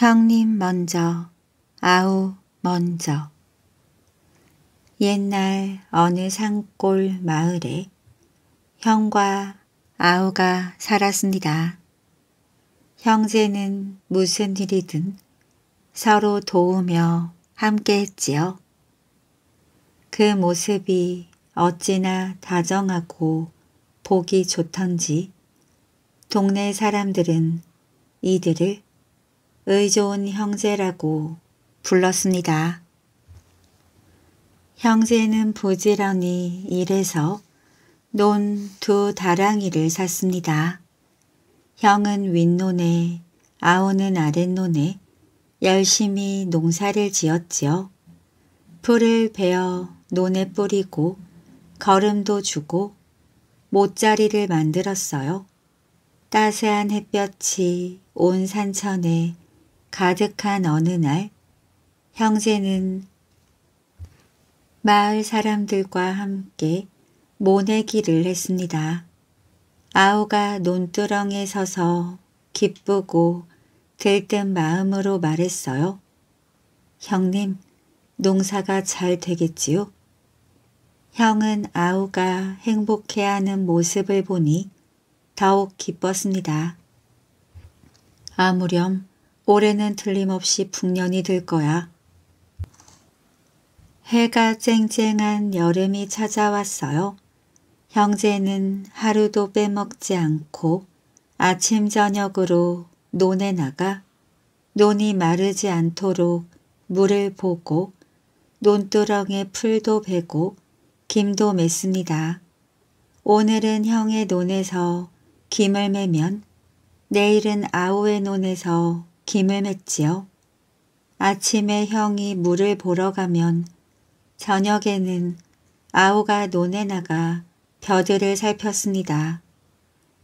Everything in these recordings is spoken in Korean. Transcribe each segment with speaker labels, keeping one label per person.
Speaker 1: 형님 먼저, 아우 먼저. 옛날 어느 산골 마을에 형과 아우가 살았습니다. 형제는 무슨 일이든 서로 도우며 함께했지요. 그 모습이 어찌나 다정하고 보기 좋던지 동네 사람들은 이들을 의좋은 형제라고 불렀습니다. 형제는 부지런히 일해서 논 두 다랑이를 샀습니다. 형은 윗논에 아우는 아랫논에 열심히 농사를 지었지요. 풀을 베어 논에 뿌리고 걸음도 주고 못자리를 만들었어요. 따스한 햇볕이 온 산천에 가득한 어느 날 형제는 마을 사람들과 함께 모내기를 했습니다. 아우가 논두렁에 서서 기쁘고 들뜬 마음으로 말했어요. 형님, 농사가 잘 되겠지요? 형은 아우가 행복해하는 모습을 보니 더욱 기뻤습니다. 아무렴 올해는 틀림없이 풍년이 될 거야. 해가 쨍쨍한 여름이 찾아왔어요. 형제는 하루도 빼먹지 않고 아침 저녁으로 논에 나가 논이 마르지 않도록 물을 보고 논두렁에 풀도 베고 김도 맸습니다. 오늘은 형의 논에서 김을 매면 내일은 아우의 논에서 김을 맺지요. 아침에 형이 물을 보러 가면 저녁에는 아우가 논에 나가 벼들을 살폈습니다.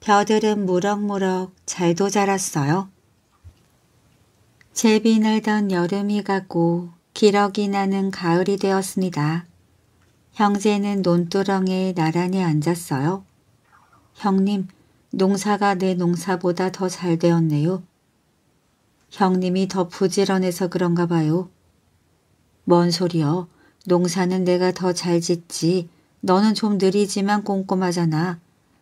Speaker 1: 벼들은 무럭무럭 잘도 자랐어요. 제비 날던 여름이 가고 기러기 나는 가을이 되었습니다. 형제는 논두렁에 나란히 앉았어요. 형님, 농사가 내 농사보다 더 잘 되었네요. 형님이 더 부지런해서 그런가 봐요. 뭔 소리여. 농사는 내가 더 잘 짓지. 너는 좀 느리지만 꼼꼼하잖아.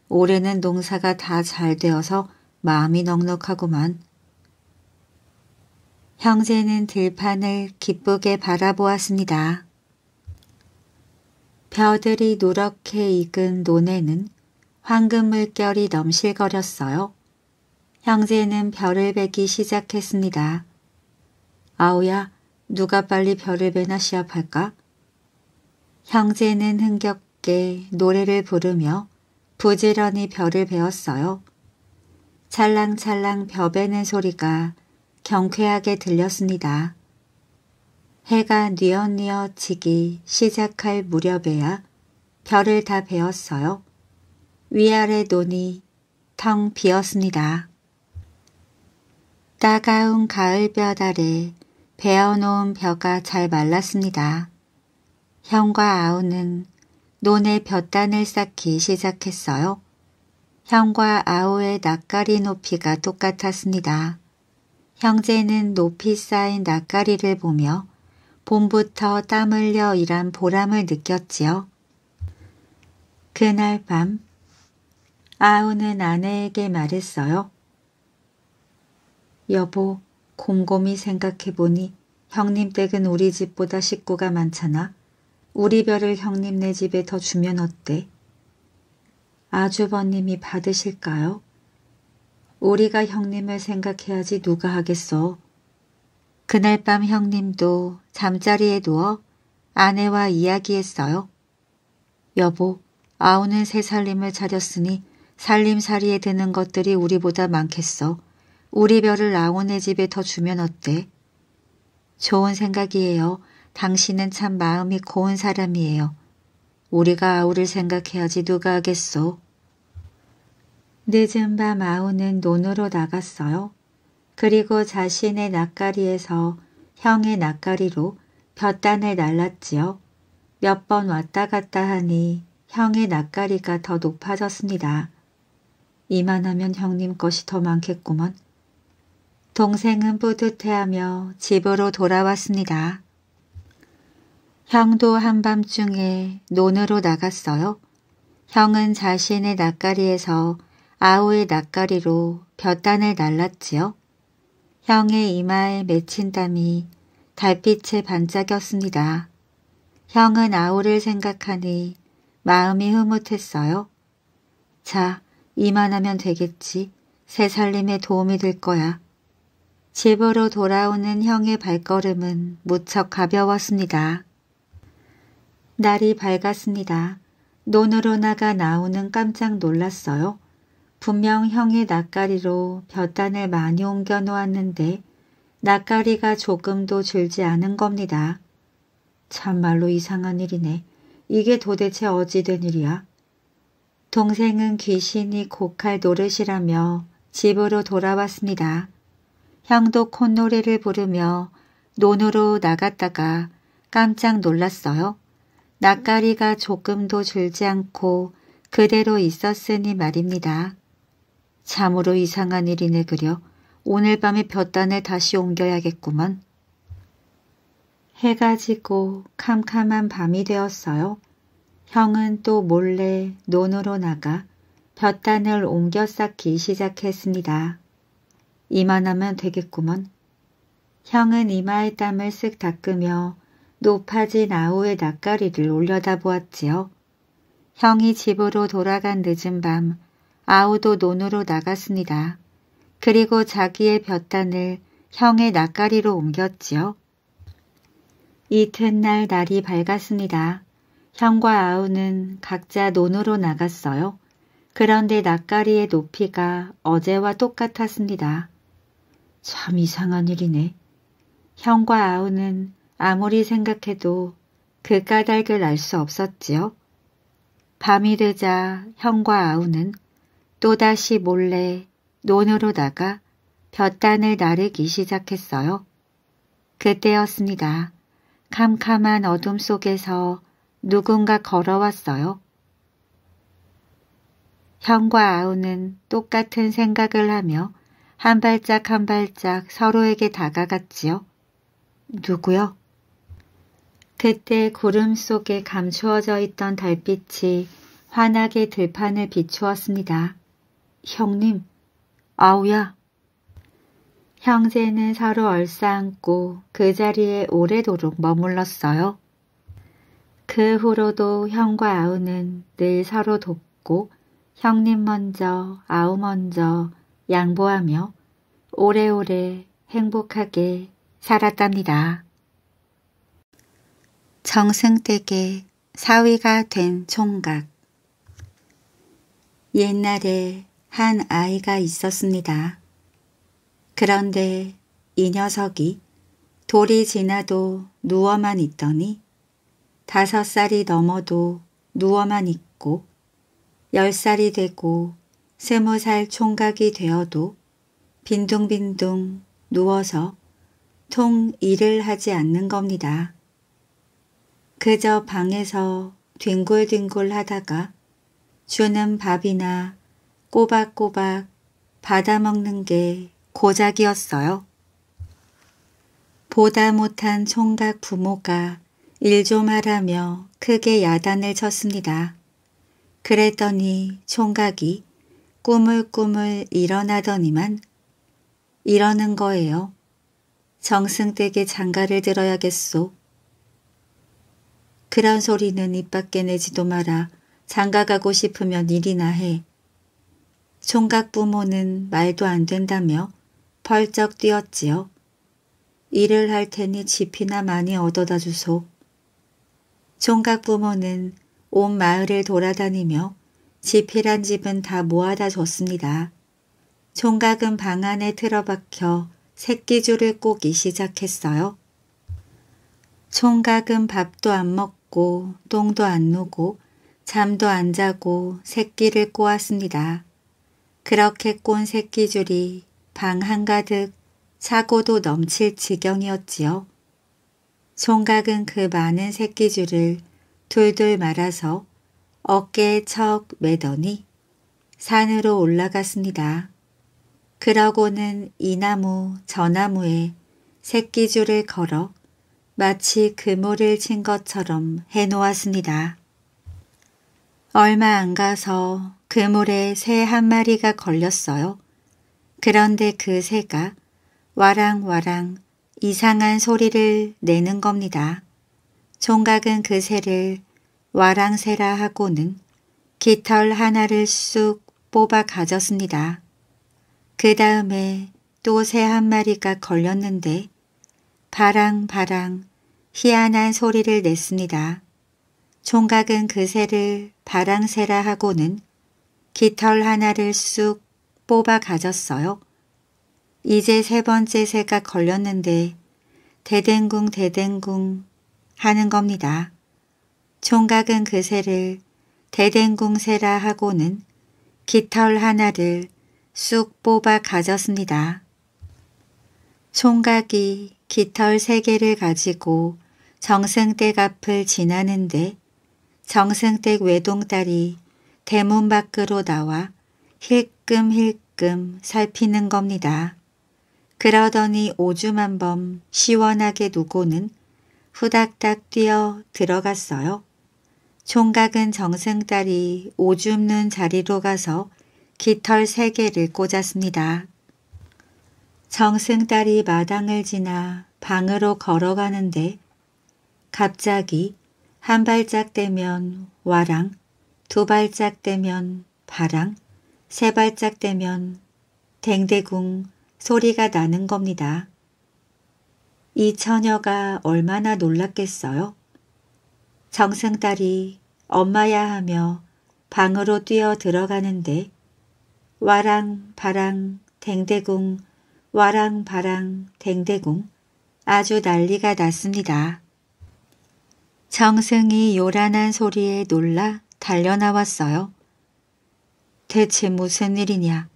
Speaker 1: 올해는 농사가 다 잘 되어서 마음이 넉넉하구만. 형제는 들판을 기쁘게 바라보았습니다. 벼들이 노랗게 익은 논에는 황금 물결이 넘실거렸어요. 형제는 별을 베기 시작했습니다. 아우야, 누가 빨리 별을 베나 시합할까? 형제는 흥겹게 노래를 부르며 부지런히 별을 베었어요. 찰랑찰랑 벼 베는 소리가 경쾌하게 들렸습니다. 해가 뉘엿뉘엿 지기 시작할 무렵에야 별을 다 베었어요. 위아래 논이 텅 비었습니다. 따가운 가을볕 아래 베어놓은 벼가 잘 말랐습니다. 형과 아우는 논에 볕단을 쌓기 시작했어요. 형과 아우의 낯가리 높이가 똑같았습니다. 형제는 높이 쌓인 낯가리를 보며 봄부터 땀 흘려 일한 보람을 느꼈지요. 그날 밤 아우는 아내에게 말했어요. 여보, 곰곰이 생각해보니 형님 댁은 우리 집보다 식구가 많잖아. 우리 별을 형님 네 집에 더 주면 어때? 아주버님이 받으실까요? 우리가 형님을 생각해야지 누가 하겠어. 그날 밤 형님도 잠자리에 누워 아내와 이야기했어요. 여보, 아우는 새 살림을 차렸으니 살림살이에 드는 것들이 우리보다 많겠어. 우리 별을 라온의 집에 더 주면 어때? 좋은 생각이에요. 당신은 참 마음이 고운 사람이에요. 우리가 아우를 생각해야지 누가 하겠소. 늦은 밤 아우는 논으로 나갔어요. 그리고 자신의 낯가리에서 형의 낯가리로 볕단을 날랐지요. 몇 번 왔다 갔다 하니 형의 낯가리가 더 높아졌습니다. 이만하면 형님 것이 더 많겠구먼. 동생은 뿌듯해하며 집으로 돌아왔습니다. 형도 한밤중에 논으로 나갔어요. 형은 자신의 낯가리에서 아우의 낯가리로 볕단을 날랐지요. 형의 이마에 맺힌 땀이 달빛에 반짝였습니다. 형은 아우를 생각하니 마음이 흐뭇했어요. 자, 이만하면 되겠지. 새 살림에 도움이 될 거야. 집으로 돌아오는 형의 발걸음은 무척 가벼웠습니다. 날이 밝았습니다. 논으로 나가 나오는 깜짝 놀랐어요. 분명 형의 낯가리로 볕단을 많이 옮겨 놓았는데 낯가리가 조금도 줄지 않은 겁니다. 참말로 이상한 일이네. 이게 도대체 어찌 된 일이야? 동생은 귀신이 곡할 노릇이라며 집으로 돌아왔습니다. 형도 콧노래를 부르며 논으로 나갔다가 깜짝 놀랐어요. 낯가리가 조금도 줄지 않고 그대로 있었으니 말입니다. 참으로 이상한 일이네 그려. 오늘 밤에 볕단을 다시 옮겨야겠구먼. 해가 지고 캄캄한 밤이 되었어요. 형은 또 몰래 논으로 나가 볕단을 옮겨 쌓기 시작했습니다. 이만하면 되겠구먼. 형은 이마의 땀을 쓱 닦으며 높아진 아우의 낯가리를 올려다보았지요. 형이 집으로 돌아간 늦은 밤 아우도 논으로 나갔습니다. 그리고 자기의 볕단을 형의 낯가리로 옮겼지요. 이튿날 날이 밝았습니다. 형과 아우는 각자 논으로 나갔어요. 그런데 낯가리의 높이가 어제와 똑같았습니다. 참 이상한 일이네. 형과 아우는 아무리 생각해도 그 까닭을 알 수 없었지요. 밤이 되자 형과 아우는 또다시 몰래 논으로 나가 볕단을 나르기 시작했어요. 그때였습니다. 캄캄한 어둠 속에서 누군가 걸어왔어요. 형과 아우는 똑같은 생각을 하며 한 발짝 한 발짝 서로에게 다가갔지요. 누구요? 그때 구름 속에 감추어져 있던 달빛이 환하게 들판을 비추었습니다. 형님, 아우야. 형제는 서로 얼싸안고 그 자리에 오래도록 머물렀어요. 그 후로도 형과 아우는 늘 서로 돕고 형님 먼저, 아우 먼저 양보하며 오래오래 행복하게 살았답니다. 정승댁의 사위가 된 총각 옛날에 한 아이가 있었습니다. 그런데 이 녀석이 돌이 지나도 누워만 있더니 다섯 살이 넘어도 누워만 있고 열 살이 되고 스무 살 총각이 되어도 빈둥빈둥 누워서 통 일을 하지 않는 겁니다. 그저 방에서 뒹굴뒹굴 하다가 주는 밥이나 꼬박꼬박 받아먹는 게 고작이었어요. 보다 못한 총각 부모가 일 좀 하라며 크게 야단을 쳤습니다. 그랬더니 총각이 꾸물꾸물 일어나더니만 이러는 거예요. 정승댁에 장가를 들어야겠소. 그런 소리는 입 밖에 내지도 마라. 장가 가고 싶으면 일이나 해. 총각 부모는 말도 안 된다며 펄쩍 뛰었지요. 일을 할 테니 집이나 많이 얻어다 주소. 총각 부모는 온 마을을 돌아다니며 집이란 집은 다 모아다 줬습니다. 총각은 방 안에 틀어박혀 새끼줄을 꼬기 시작했어요. 총각은 밥도 안 먹고 똥도 안 누고 잠도 안 자고 새끼를 꼬았습니다. 그렇게 꼰 새끼줄이 방 한가득 차고도 넘칠 지경이었지요. 총각은 그 많은 새끼줄을 돌돌 말아서 어깨척 매더니 산으로 올라갔습니다. 그러고는 이 나무 저 나무에 새끼줄을 걸어 마치 그물을 친 것처럼 해놓았습니다. 얼마 안 가서 그물에 새 한 마리가 걸렸어요. 그런데 그 새가 와랑와랑 이상한 소리를 내는 겁니다. 총각은 그 새를 와랑세라 하고는 깃털 하나를 쑥 뽑아 가졌습니다. 그 다음에 또 새 한 마리가 걸렸는데 바랑바랑 희한한 소리를 냈습니다. 총각은 그 새를 바랑새라 하고는 깃털 하나를 쑥 뽑아 가졌어요. 이제 세 번째 새가 걸렸는데 대댕궁 대댕궁 하는 겁니다. 총각은 그새를 대댕궁새라 하고는 깃털 하나를 쑥 뽑아 가졌습니다. 총각이 깃털 세 개를 가지고 정승댁 앞을 지나는데 정승댁 외동딸이 대문 밖으로 나와 힐끔힐끔 살피는 겁니다. 그러더니 오줌 한범 시원하게 누고는 후닥닥 뛰어 들어갔어요. 총각은 정승딸이 오줌는 자리로 가서 깃털 세 개를 꽂았습니다. 정승딸이 마당을 지나 방으로 걸어가는데 갑자기 한 발짝 되면 와랑, 두 발짝 되면 바랑, 세 발짝 되면 댕대궁 소리가 나는 겁니다. 이 처녀가 얼마나 놀랐겠어요? 정승딸이 엄마야 하며 방으로 뛰어 들어가는데 와랑 바랑 댕대궁 와랑 바랑 댕대궁 아주 난리가 났습니다. 정승이 요란한 소리에 놀라 달려나왔어요. 대체 무슨 일이냐.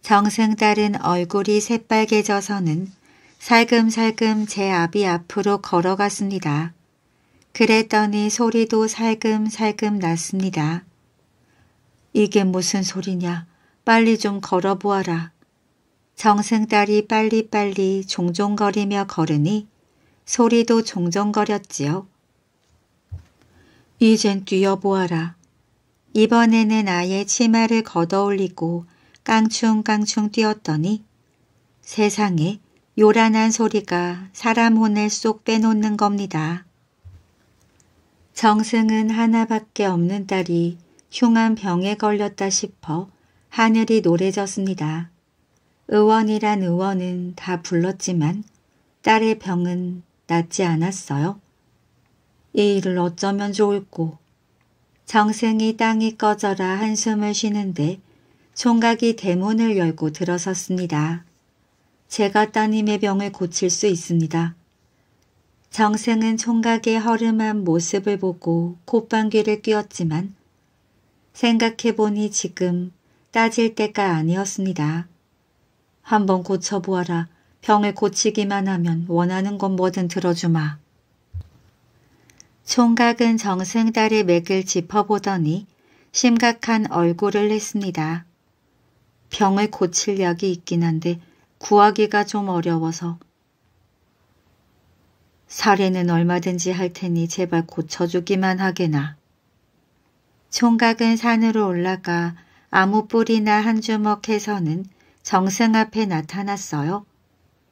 Speaker 1: 정승 딸은 얼굴이 새빨개져서는 살금살금 제 아비 앞으로 걸어갔습니다. 그랬더니 소리도 살금살금 났습니다. 이게 무슨 소리냐. 빨리 좀 걸어보아라. 정승딸이 빨리빨리 종종거리며 걸으니 소리도 종종거렸지요. 이젠 뛰어보아라. 이번에는 아예 치마를 걷어올리고 깡충깡충 뛰었더니 세상에 요란한 소리가 사람 혼을 쏙 빼놓는 겁니다. 정승은 하나밖에 없는 딸이 흉한 병에 걸렸다 싶어 하늘이 노래졌습니다. 의원이란 의원은 다 불렀지만 딸의 병은 낫지 않았어요. 이 일을 어쩌면 좋을꼬. 정승이 땅이 꺼져라 한숨을 쉬는데 총각이 대문을 열고 들어섰습니다. 제가 따님의 병을 고칠 수 있습니다. 정승은 총각의 허름한 모습을 보고 콧방귀를 뀌었지만 생각해보니 지금 따질 때가 아니었습니다. 한번 고쳐보아라. 병을 고치기만 하면 원하는 건 뭐든 들어주마. 총각은 정승딸의 맥을 짚어보더니 심각한 얼굴을 했습니다. 병을 고칠 약이 있긴 한데 구하기가 좀 어려워서 사례는 얼마든지 할 테니 제발 고쳐주기만 하게나. 총각은 산으로 올라가 아무 뿌리나 한 주먹 해서는 정승 앞에 나타났어요.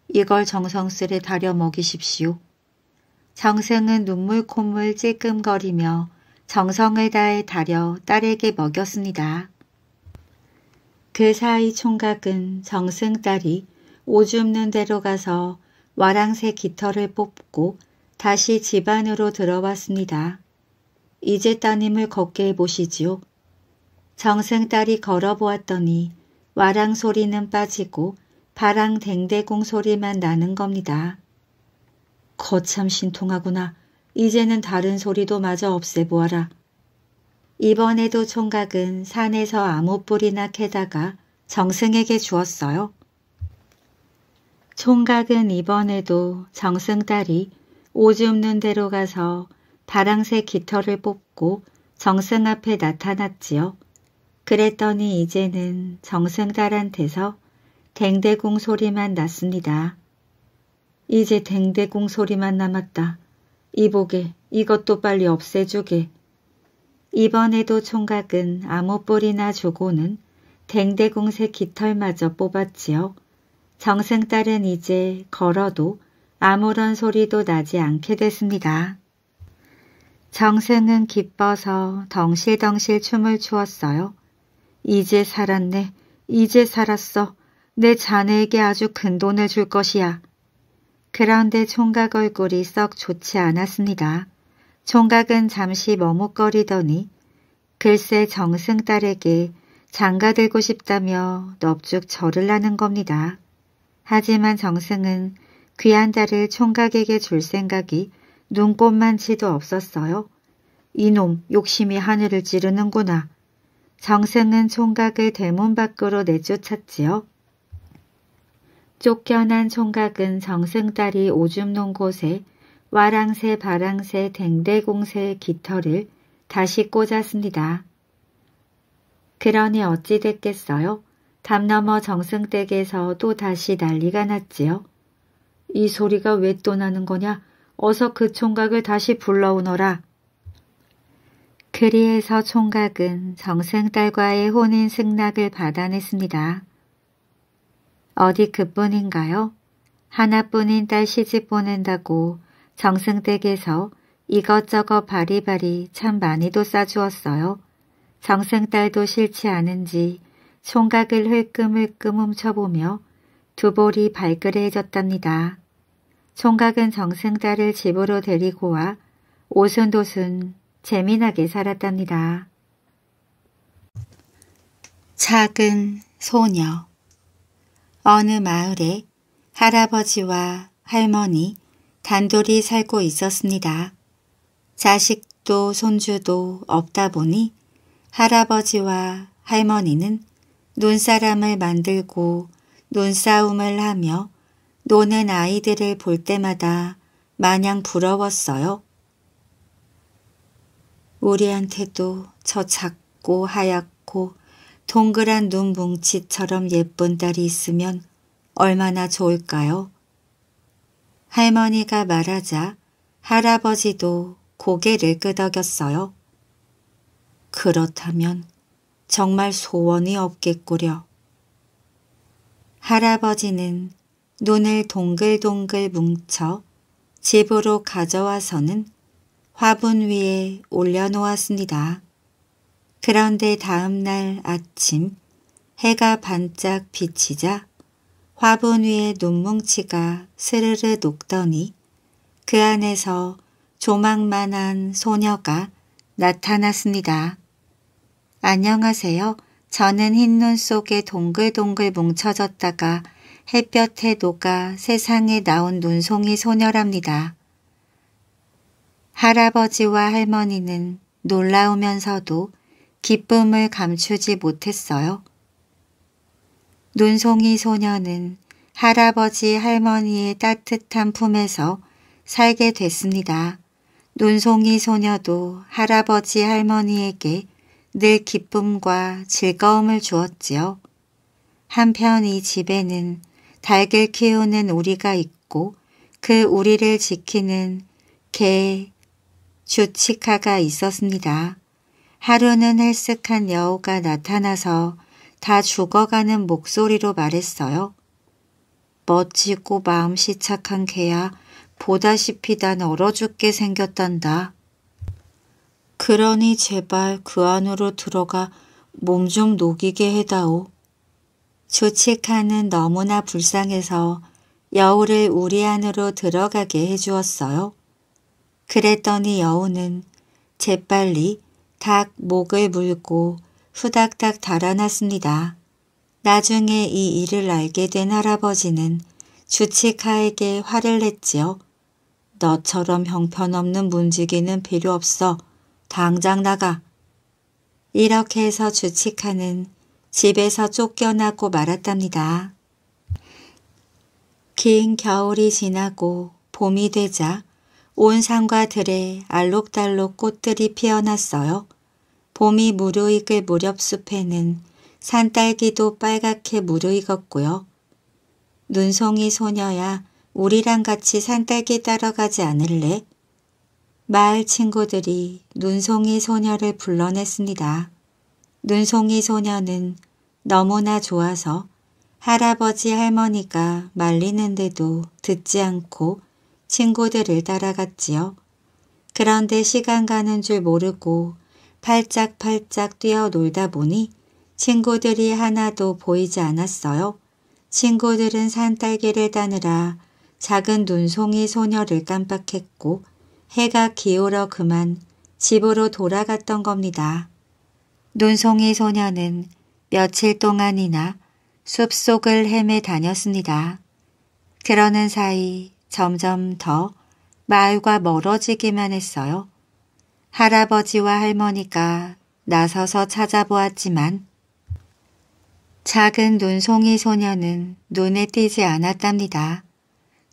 Speaker 1: 이걸 정성스레 다려 먹이십시오. 정승은 눈물 콧물 찔끔거리며 정성을 다해 다려 딸에게 먹였습니다. 그 사이 총각은 정승 딸이 오줌 는 대로 가서 와랑새 깃털을 뽑고 다시 집 안으로 들어왔습니다. 이제 따님을 걷게 해보시지요. 정승 딸이 걸어보았더니 와랑 소리는 빠지고 바랑 댕대공 소리만 나는 겁니다. 거참 신통하구나. 이제는 다른 소리도 마저 없애보아라. 이번에도 총각은 산에서 아무 뿌리나 캐다가 정승에게 주었어요. 총각은 이번에도 정승딸이 오줌는 대로 가서 파랑새 깃털을 뽑고 정승 앞에 나타났지요. 그랬더니 이제는 정승딸한테서 댕대공 소리만 났습니다. 이제 댕대공 소리만 남았다. 이보게 이것도 빨리 없애주게. 이번에도 총각은 암호뿔이나 주고는 댕대공새 깃털마저 뽑았지요. 정승딸은 이제 걸어도 아무런 소리도 나지 않게 됐습니다. 정승은 기뻐서 덩실덩실 춤을 추었어요. 이제 살았네. 이제 살았어. 내 자네에게 아주 큰 돈을 줄 것이야. 그런데 총각 얼굴이 썩 좋지 않았습니다. 총각은 잠시 머뭇거리더니 글쎄 정승 딸에게 장가 들고 싶다며 넙죽 절을 하는 겁니다. 하지만 정승은 귀한 자를 총각에게 줄 생각이 눈꽃만치도 없었어요. 이놈 욕심이 하늘을 찌르는구나. 정승은 총각을 대문 밖으로 내쫓았지요. 쫓겨난 총각은 정승 딸이 오줌 논 곳에 와랑새 바랑새 댕대공새 의 깃털을 다시 꽂았습니다. 그러니 어찌 됐겠어요? 담 넘어 정승댁에서 또 다시 난리가 났지요. 이 소리가 왜 또 나는 거냐? 어서 그 총각을 다시 불러오너라. 그리해서 총각은 정승딸과의 혼인 승낙을 받아냈습니다. 어디 그뿐인가요? 하나뿐인 딸 시집 보낸다고 정승댁에서 이것저것 바리바리 참 많이도 싸주었어요. 정승딸도 싫지 않은지 총각을 흘끔흘끔 훔쳐보며 두 볼이 발그레해졌답니다. 총각은 정승자을 집으로 데리고 와 오순도순 재미나게 살았답니다. 작은 소녀 어느 마을에 할아버지와 할머니 단둘이 살고 있었습니다. 자식도 손주도 없다 보니 할아버지와 할머니는 논사람을 만들고 논싸움을 하며 노는 아이들을 볼 때마다 마냥 부러웠어요. 우리한테도 저 작고 하얗고 동그란 눈 뭉치처럼 예쁜 딸이 있으면 얼마나 좋을까요? 할머니가 말하자 할아버지도 고개를 끄덕였어요. 그렇다면 정말 소원이 없겠구려. 할아버지는 눈을 동글동글 뭉쳐 집으로 가져와서는 화분 위에 올려놓았습니다. 그런데 다음 날 아침 해가 반짝 비치자 화분 위에 눈뭉치가 스르르 녹더니 그 안에서 조망만한 소녀가 나타났습니다. 안녕하세요. 저는 흰 눈 속에 동글동글 뭉쳐졌다가 햇볕에 녹아 세상에 나온 눈송이 소녀랍니다. 할아버지와 할머니는 놀라우면서도 기쁨을 감추지 못했어요. 눈송이 소녀는 할아버지 할머니의 따뜻한 품에서 살게 됐습니다. 눈송이 소녀도 할아버지 할머니에게 늘 기쁨과 즐거움을 주었지요. 한편 이 집에는 달을 키우는 우리가 있고 그 우리를 지키는 개, 주치카가 있었습니다. 하루는 헬쓱한 여우가 나타나서 다 죽어가는 목소리로 말했어요. 멋지고 마음씨 착한 개야 보다시피 난 얼어 죽게 생겼단다. 그러니 제발 그 안으로 들어가 몸 좀 녹이게 해다오. 조칙칸은 너무나 불쌍해서 여우를 우리 안으로 들어가게 해주었어요. 그랬더니 여우는 재빨리 닭 목을 물고 후닥닥 달아났습니다. 나중에 이 일을 알게 된 할아버지는 주치카에게 화를 냈지요. 너처럼 형편없는 문지기는 필요 없어. 당장 나가. 이렇게 해서 주치카는 집에서 쫓겨나고 말았답니다. 긴 겨울이 지나고 봄이 되자 온 산과 들에 알록달록 꽃들이 피어났어요. 봄이 무르익을 무렵숲에는 산딸기도 빨갛게 무르익었고요. 눈송이 소녀야 우리랑 같이 산딸기 따러 가지 않을래? 마을 친구들이 눈송이 소녀를 불러냈습니다. 눈송이 소녀는 너무나 좋아서 할아버지 할머니가 말리는데도 듣지 않고 친구들을 따라갔지요. 그런데 시간 가는 줄 모르고 팔짝팔짝 뛰어 놀다 보니 친구들이 하나도 보이지 않았어요. 친구들은 산딸기를 따느라 작은 눈송이 소녀를 깜빡했고 해가 기울어 그만 집으로 돌아갔던 겁니다. 눈송이 소녀는 며칠 동안이나 숲속을 헤매 다녔습니다. 그러는 사이 점점 더 마을과 멀어지기만 했어요. 할아버지와 할머니가 나서서 찾아보았지만 작은 눈송이 소녀는 눈에 띄지 않았답니다.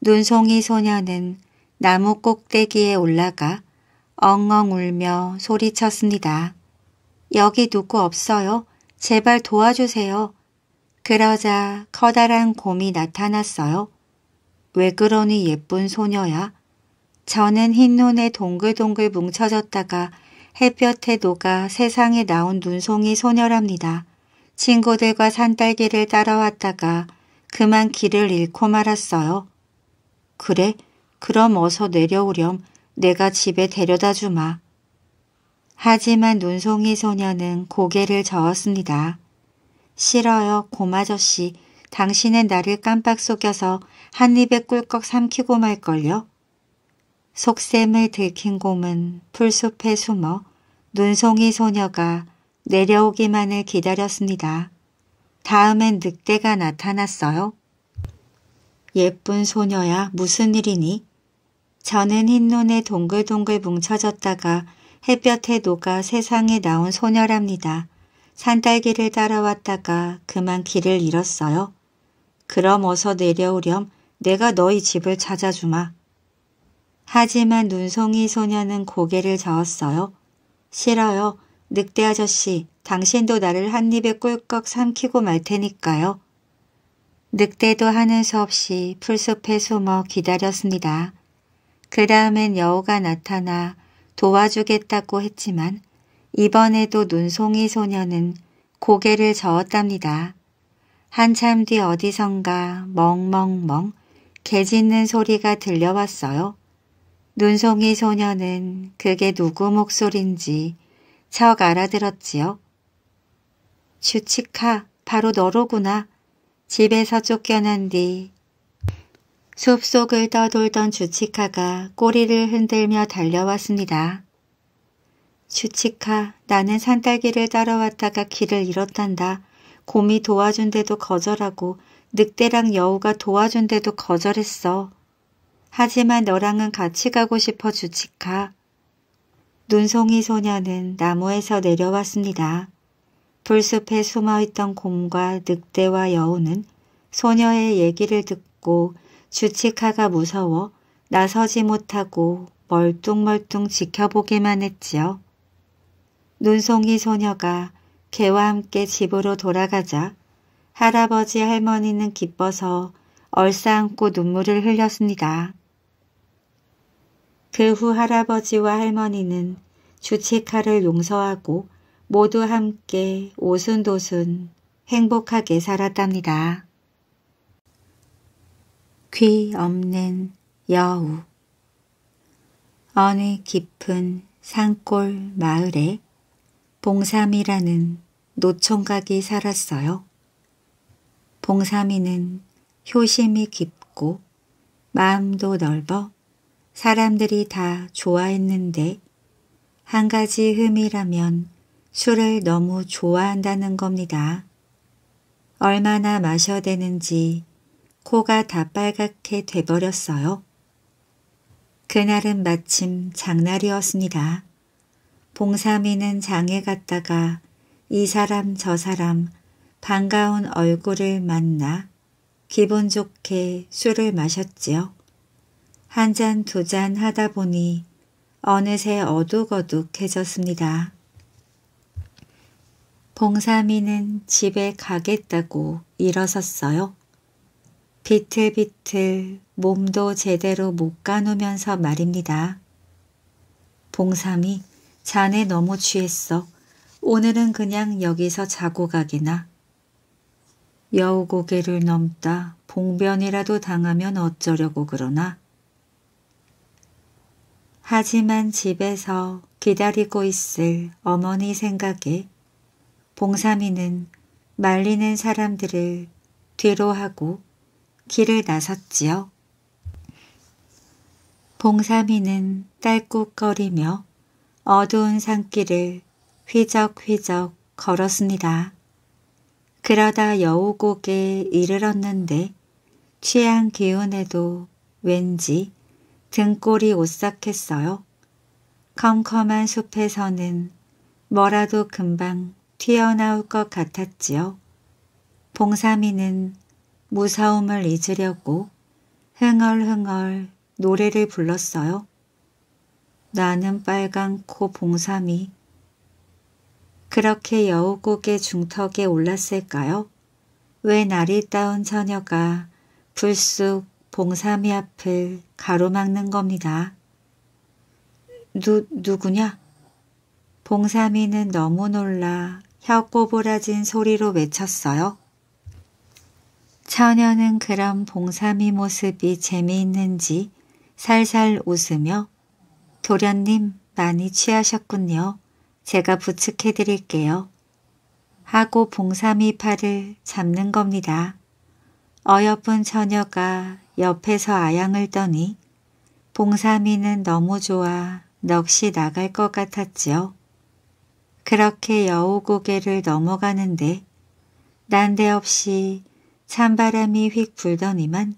Speaker 1: 눈송이 소녀는 나무 꼭대기에 올라가 엉엉 울며 소리쳤습니다. 여기 누구 없어요? 제발 도와주세요. 그러자 커다란 곰이 나타났어요. 왜 그러니 예쁜 소녀야? 저는 흰눈에 동글동글 뭉쳐졌다가 햇볕에 녹아 세상에 나온 눈송이 소녀랍니다. 친구들과 산딸기를 따라왔다가 그만 길을 잃고 말았어요. 그래? 그럼 어서 내려오렴. 내가 집에 데려다 주마. 하지만 눈송이 소녀는 고개를 저었습니다. 싫어요, 고마저씨. 당신은 나를 깜빡 속여서 한 입에 꿀꺽 삼키고 말걸요. 속셈을 들킨 곰은 풀숲에 숨어 눈송이 소녀가 내려오기만을 기다렸습니다. 다음엔 늑대가 나타났어요. 예쁜 소녀야 무슨 일이니? 저는 흰눈에 동글동글 뭉쳐졌다가 햇볕에 녹아 세상에 나온 소녀랍니다. 산딸기를 따라왔다가 그만 길을 잃었어요. 그럼 어서 내려오렴 내가 너희 집을 찾아주마. 하지만 눈송이 소녀는 고개를 저었어요. 싫어요. 늑대 아저씨, 당신도 나를 한 입에 꿀꺽 삼키고 말 테니까요. 늑대도 하는 수 없이 풀숲에 숨어 기다렸습니다. 그 다음엔 여우가 나타나 도와주겠다고 했지만 이번에도 눈송이 소녀는 고개를 저었답니다. 한참 뒤 어디선가 멍멍멍 개짖는 소리가 들려왔어요. 눈송이 소녀는 그게 누구 목소리인지척 알아들었지요. 주치카 바로 너로구나. 집에서 쫓겨난 뒤 숲속을 떠돌던 주치카가 꼬리를 흔들며 달려왔습니다. 주치카, 나는 산딸기를 따라왔다가 길을 잃었단다. 곰이 도와준데도 거절하고 늑대랑 여우가 도와준데도 거절했어. 하지만 너랑은 같이 가고 싶어 주치카. 눈송이 소녀는 나무에서 내려왔습니다. 불숲에 숨어있던 곰과 늑대와 여우는 소녀의 얘기를 듣고 주치카가 무서워 나서지 못하고 멀뚱멀뚱 지켜보기만 했지요. 눈송이 소녀가 개와 함께 집으로 돌아가자 할아버지 할머니는 기뻐서 얼싸안고 눈물을 흘렸습니다. 그 후 할아버지와 할머니는 주치카를 용서하고 모두 함께 오순도순 행복하게 살았답니다. 귀 없는 여우 어느 깊은 산골 마을에 봉삼이라는 노총각이 살았어요. 봉삼이는 효심이 깊고 마음도 넓어 사람들이 다 좋아했는데 한 가지 흠이라면 술을 너무 좋아한다는 겁니다. 얼마나 마셔야 되는지 코가 다 빨갛게 돼버렸어요. 그날은 마침 장날이었습니다. 봉삼이는 장에 갔다가 이 사람 저 사람 반가운 얼굴을 만나 기분 좋게 술을 마셨지요. 한 잔 두잔 잔 하다 보니 어느새 어둑어둑해졌습니다. 봉삼이는 집에 가겠다고 일어섰어요. 비틀비틀 몸도 제대로 못 가누면서 말입니다. 봉삼이 자네 너무 취했어. 오늘은 그냥 여기서 자고 가기나. 여우 고개를 넘다 봉변이라도 당하면 어쩌려고 그러나. 하지만 집에서 기다리고 있을 어머니 생각에 봉삼이는 말리는 사람들을 뒤로 하고 길을 나섰지요. 봉삼이는 딸꾹거리며 어두운 산길을 휘적휘적 걸었습니다. 그러다 여우곡에 이르렀는데 취한 기운에도 왠지 등골이 오싹했어요. 컴컴한 숲에서는 뭐라도 금방 튀어나올 것 같았지요. 봉삼이는 무사움을 잊으려고 흥얼흥얼 노래를 불렀어요. 나는 빨간 코 봉삼이 그렇게 여우곡의 중턱에 올랐을까요? 왜 날이 따운 처녀가 불쑥 봉삼이 앞을 가로막는 겁니다. 누, 누구냐? 봉삼이는 너무 놀라 혀 꼬부라진 소리로 외쳤어요. 처녀는 그런 봉삼이 모습이 재미있는지 살살 웃으며 도련님 많이 취하셨군요. 제가 부축해드릴게요. 하고 봉삼이 팔을 잡는 겁니다. 어여쁜 처녀가 옆에서 아양을 떠니 봉삼이는 너무 좋아 넋이 나갈 것 같았지요. 그렇게 여우 고개를 넘어가는데 난데없이 찬바람이 휙불더니만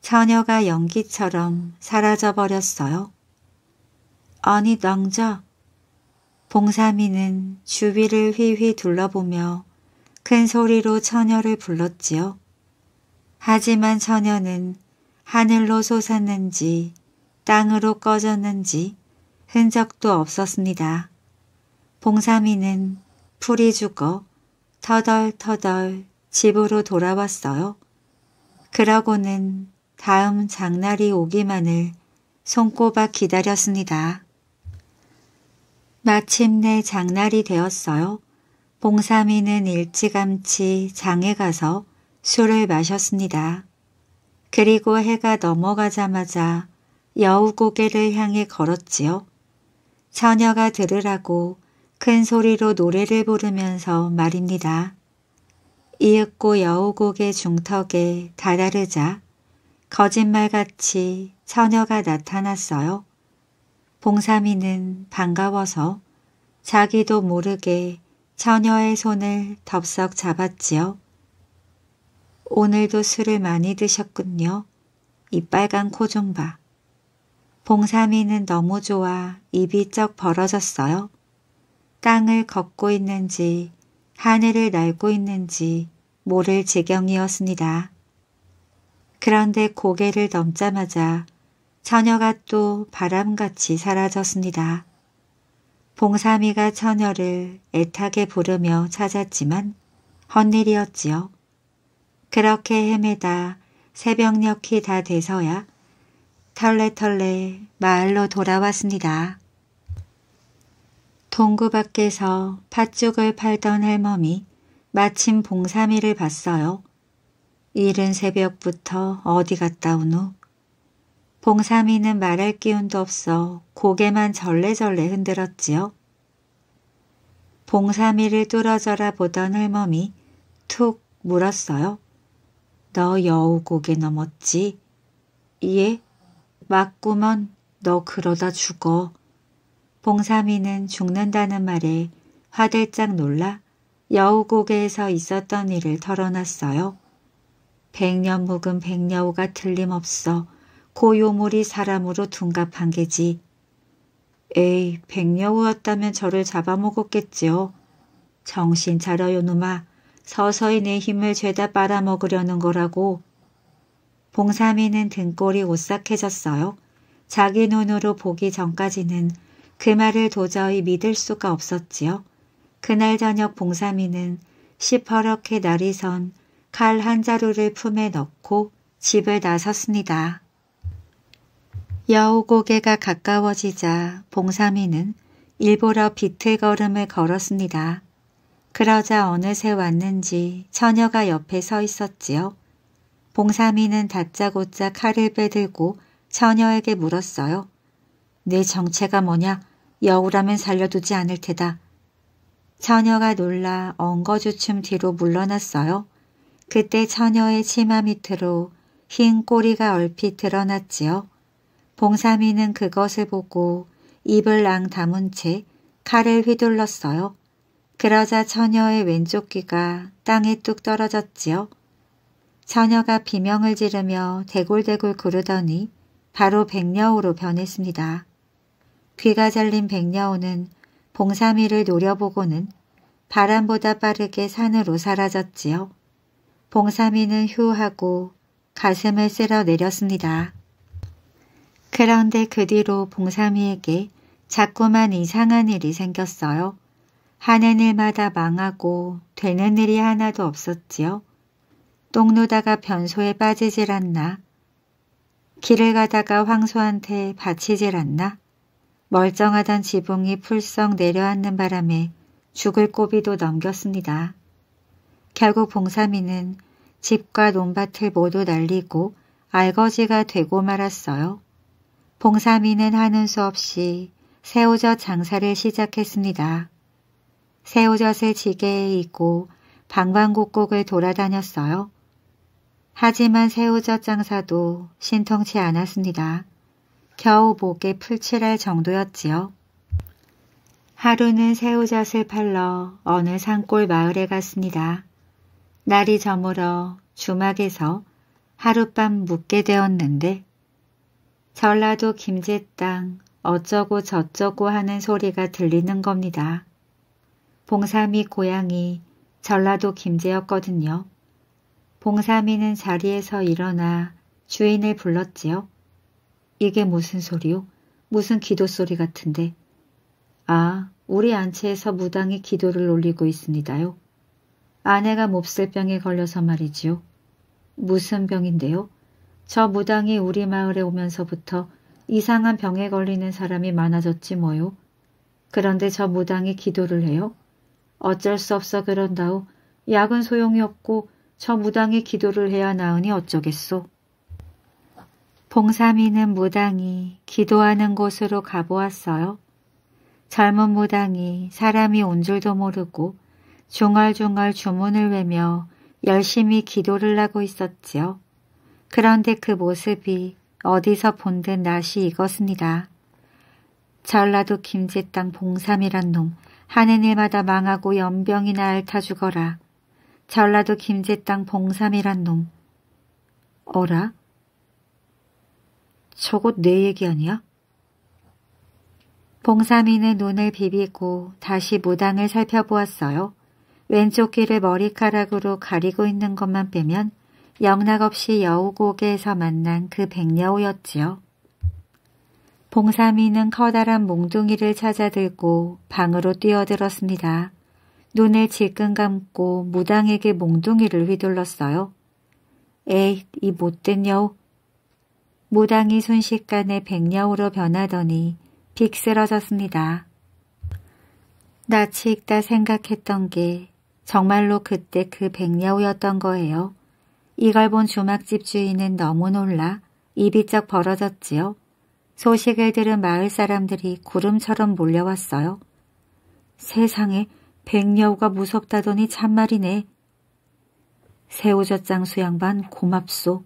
Speaker 1: 처녀가 연기처럼 사라져버렸어요. 언니 넝저 봉삼이는 주위를 휘휘 둘러보며 큰 소리로 처녀를 불렀지요. 하지만 처녀는 하늘로 솟았는지 땅으로 꺼졌는지 흔적도 없었습니다. 봉삼이는 풀이 죽어 터덜터덜 집으로 돌아왔어요. 그러고는 다음 장날이 오기만을 손꼽아 기다렸습니다. 마침내 장날이 되었어요. 봉삼이는 일찌감치 장에 가서 술을 마셨습니다. 그리고 해가 넘어가자마자 여우 고개를 향해 걸었지요. 처녀가 들으라고 큰 소리로 노래를 부르면서 말입니다. 이윽고 여우곡의 중턱에 다다르자 거짓말같이 처녀가 나타났어요. 봉삼이는 반가워서 자기도 모르게 처녀의 손을 덥석 잡았지요. 오늘도 술을 많이 드셨군요. 이 빨간 코 좀 봐. 봉삼이는 너무 좋아 입이 쩍 벌어졌어요. 땅을 걷고 있는지 하늘을 날고 있는지 모를 지경이었습니다. 그런데 고개를 넘자마자 처녀가 또 바람같이 사라졌습니다. 봉삼이가 처녀를 애타게 부르며 찾았지만 헛일이었지요. 그렇게 헤매다 새벽녘이 다 돼서야 털레털레 마을로 돌아왔습니다. 동구 밖에서 팥죽을 팔던 할멈이 마침 봉삼이를 봤어요. 이른 새벽부터 어디 갔다 온 후? 봉삼이는 말할 기운도 없어 고개만 절레절레 흔들었지요. 봉삼이를 뚫어져라 보던 할멈이 툭 물었어요. 너 여우 고개 넘었지? 예, 맞구먼 너 그러다 죽어. 봉삼이는 죽는다는 말에 화들짝 놀라 여우고개에서 있었던 일을 털어놨어요. 백년 묵은 백여우가 틀림없어 고요물이 사람으로 둔갑한 게지. 에이, 백여우였다면 저를 잡아먹었겠지요. 정신 차려요, 놈아. 서서히 내 힘을 죄다 빨아먹으려는 거라고. 봉삼이는 등골이 오싹해졌어요. 자기 눈으로 보기 전까지는 그 말을 도저히 믿을 수가 없었지요. 그날 저녁 봉삼이는 시퍼렇게 날이 선 칼 한 자루를 품에 넣고 집을 나섰습니다. 여우고개가 가까워지자 봉삼이는 일부러 비틀걸음을 걸었습니다. 그러자 어느새 왔는지 처녀가 옆에 서 있었지요. 봉삼이는 다짜고짜 칼을 빼들고 처녀에게 물었어요. 내 정체가 뭐냐? 여우라면 살려두지 않을 테다. 처녀가 놀라 엉거주춤 뒤로 물러났어요. 그때 처녀의 치마 밑으로 흰 꼬리가 얼핏 드러났지요. 봉삼이는 그것을 보고 입을 앙 다문 채 칼을 휘둘렀어요. 그러자 처녀의 왼쪽 귀가 땅에 뚝 떨어졌지요. 처녀가 비명을 지르며 대굴대굴 구르더니 바로 백녀호로 변했습니다. 귀가 잘린 백녀호는 봉삼이를 노려보고는 바람보다 빠르게 산으로 사라졌지요. 봉삼이는 휴하고 가슴을 쓸어 내렸습니다. 그런데 그 뒤로 봉삼이에게 자꾸만 이상한 일이 생겼어요. 하는 일마다 망하고 되는 일이 하나도 없었지요. 똥누다가 변소에 빠지질 않나. 길을 가다가 황소한테 바치질 않나. 멀쩡하던 지붕이 풀썩 내려앉는 바람에 죽을 고비도 넘겼습니다. 결국 봉사미는 집과 논밭을 모두 날리고 알거지가 되고 말았어요. 봉사미는 하는 수 없이 새우젓 장사를 시작했습니다. 새우젓을 지게에 잇고 방방곡곡을 돌아다녔어요. 하지만 새우젓 장사도 신통치 않았습니다. 겨우 목에 풀칠할 정도였지요. 하루는 새우젓을 팔러 어느 산골 마을에 갔습니다. 날이 저물어 주막에서 하룻밤 묵게 되었는데 전라도 김제 땅 어쩌고 저쩌고 하는 소리가 들리는 겁니다. 봉삼이 고향이 전라도 김제였거든요. 봉삼이는 자리에서 일어나 주인을 불렀지요. 이게 무슨 소리요? 무슨 기도 소리 같은데. 아, 우리 안채에서 무당이 기도를 올리고 있습니다요. 아내가 몹쓸병에 걸려서 말이지요. 무슨 병인데요? 저 무당이 우리 마을에 오면서부터 이상한 병에 걸리는 사람이 많아졌지 뭐요. 그런데 저 무당이 기도를 해요? 어쩔 수 없어 그런다오. 약은 소용이 없고 저 무당이 기도를 해야 나으니 어쩌겠소. 봉삼이는 무당이 기도하는 곳으로 가보았어요. 젊은 무당이 사람이 온 줄도 모르고 중얼중얼 주문을 외며 열심히 기도를 하고 있었지요. 그런데 그 모습이 어디서 본 듯 낯이 익었습니다. 전라도 김제 땅 봉삼이란 놈 하는 일마다 망하고 연병이나 앓타 죽어라. 전라도 김제 땅 봉삼이란 놈. 어라? 저것 내 얘기 아니야? 봉삼이는 눈을 비비고 다시 무당을 살펴보았어요. 왼쪽 귀를 머리카락으로 가리고 있는 것만 빼면 영락없이 여우고개에서 만난 그 백여우였지요. 봉삼이는 커다란 몽둥이를 찾아 들고 방으로 뛰어들었습니다. 눈을 질끈 감고 무당에게 몽둥이를 휘둘렀어요. 에이, 이 못된 여우, 무당이 순식간에 백녀우로 변하더니 빅 쓰러졌습니다. 낯이 익다 생각했던 게 정말로 그때 그백녀우였던 거예요. 이걸 본 주막집 주인은 너무 놀라 입이 쩍 벌어졌지요. 소식을 들은 마을 사람들이 구름처럼 몰려왔어요. 세상에 백녀우가 무섭다더니 참말이네. 새우젓장 수양반 고맙소.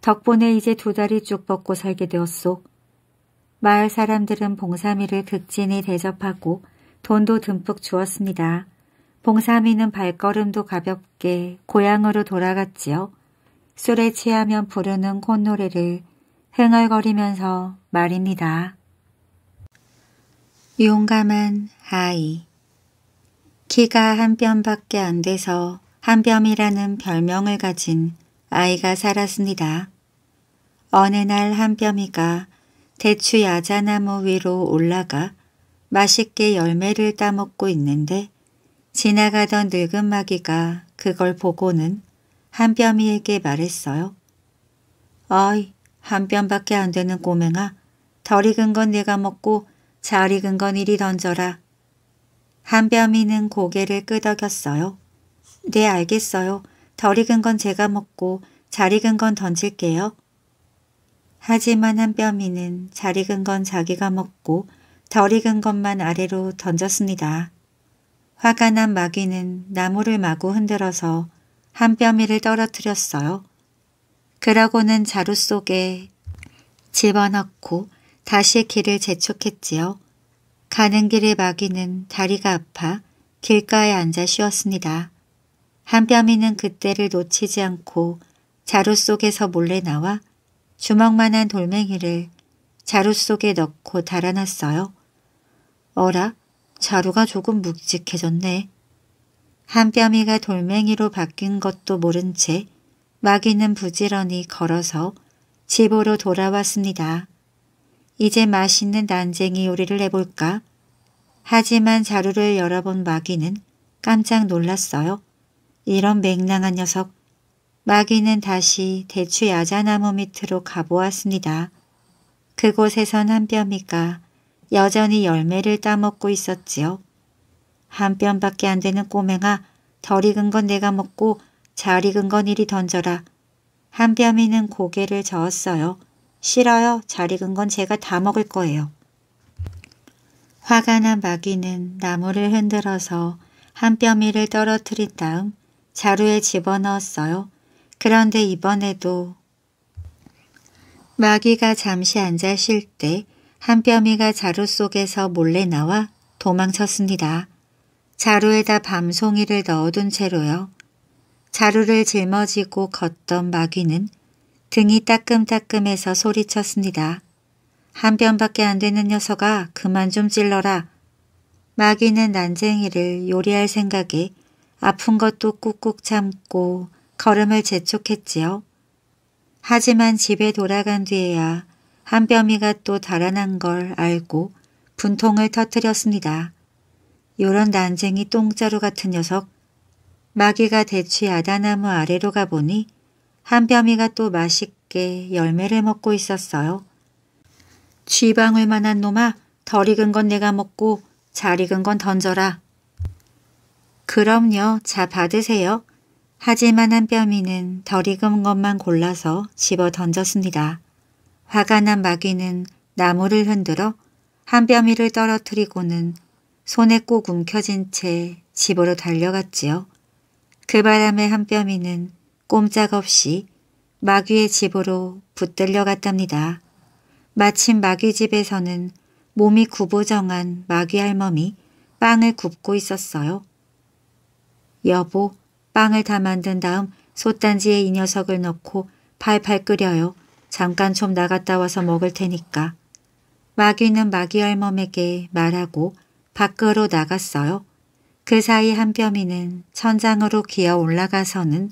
Speaker 1: 덕분에 이제 두 다리 쭉 뻗고 살게 되었소. 마을 사람들은 봉삼이를 극진히 대접하고 돈도 듬뿍 주었습니다. 봉삼이는 발걸음도 가볍게 고향으로 돌아갔지요. 술에 취하면 부르는 콧노래를 흥얼거리면서 말입니다. 용감한 아이 키가 한 뼘밖에 안 돼서 한 뼘이라는 별명을 가진 아이가 살았습니다. 어느 날 한 뼘이가 대추 야자나무 위로 올라가 맛있게 열매를 따먹고 있는데 지나가던 늙은 마귀가 그걸 보고는 한 뼘이에게 말했어요. 어이, 한 뼘밖에 안 되는 꼬맹아. 덜 익은 건 내가 먹고 잘 익은 건 이리 던져라. 한뼘이는 고개를 끄덕였어요. 네, 알겠어요. 덜 익은 건 제가 먹고 잘 익은 건 던질게요. 하지만 한 뼘이는 잘 익은 건 자기가 먹고 덜 익은 것만 아래로 던졌습니다. 화가 난 마귀는 나무를 마구 흔들어서 한 뼘이를 떨어뜨렸어요. 그러고는 자루 속에 집어넣고 다시 길을 재촉했지요. 가는 길에 마귀는 다리가 아파 길가에 앉아 쉬었습니다. 한뼘이는 그때를 놓치지 않고 자루 속에서 몰래 나와 주먹만한 돌멩이를 자루 속에 넣고 달아놨어요 어라, 자루가 조금 묵직해졌네. 한뼘이가 돌멩이로 바뀐 것도 모른 채 마귀는 부지런히 걸어서 집으로 돌아왔습니다. 이제 맛있는 난쟁이 요리를 해볼까? 하지만 자루를 열어본 마귀는 깜짝 놀랐어요. 이런 맹랑한 녀석. 마귀는 다시 대추 야자나무 밑으로 가보았습니다. 그곳에선 한 뼘이가 여전히 열매를 따먹고 있었지요. 한 뼘밖에 안 되는 꼬맹아 덜 익은 건 내가 먹고 잘 익은 건 이리 던져라. 한 뼘이는 고개를 저었어요. 싫어요. 잘 익은 건 제가 다 먹을 거예요. 화가 난 마귀는 나무를 흔들어서 한 뼘이를 떨어뜨린 다음 자루에 집어넣었어요. 그런데 이번에도 마귀가 잠시 앉아 쉴 때 한 뼘이가 자루 속에서 몰래 나와 도망쳤습니다. 자루에다 밤송이를 넣어둔 채로요. 자루를 짊어지고 걷던 마귀는 등이 따끔따끔해서 소리쳤습니다. 한 뼘밖에 안 되는 녀석아 그만 좀 찔러라. 마귀는 난쟁이를 요리할 생각에 아픈 것도 꾹꾹 참고 걸음을 재촉했지요. 하지만 집에 돌아간 뒤에야 한 뼘이가 또 달아난 걸 알고 분통을 터뜨렸습니다. 요런 난쟁이 똥자루 같은 녀석. 마귀가 대취 아다나무 아래로 가보니 한 뼘이가 또 맛있게 열매를 먹고 있었어요. 쥐방울만한 놈아 덜 익은 건 내가 먹고 잘 익은 건 던져라. 그럼요. 자 받으세요. 하지만 한 뺨이는 덜 익은 것만 골라서 집어 던졌습니다. 화가 난 마귀는 나무를 흔들어 한 뺨이를 떨어뜨리고는 손에 꼭움켜진채 집으로 달려갔지요. 그 바람에 한 뺨이는 꼼짝없이 마귀의 집으로 붙들려 갔답니다. 마침 마귀 집에서는 몸이 구부정한 마귀 할멈이 빵을 굽고 있었어요. 여보, 빵을 다 만든 다음 솥단지에 이 녀석을 넣고 팔팔 끓여요. 잠깐 좀 나갔다 와서 먹을 테니까. 마귀는 마귀 할멈에게 말하고 밖으로 나갔어요. 그 사이 한뼘이는 천장으로 기어 올라가서는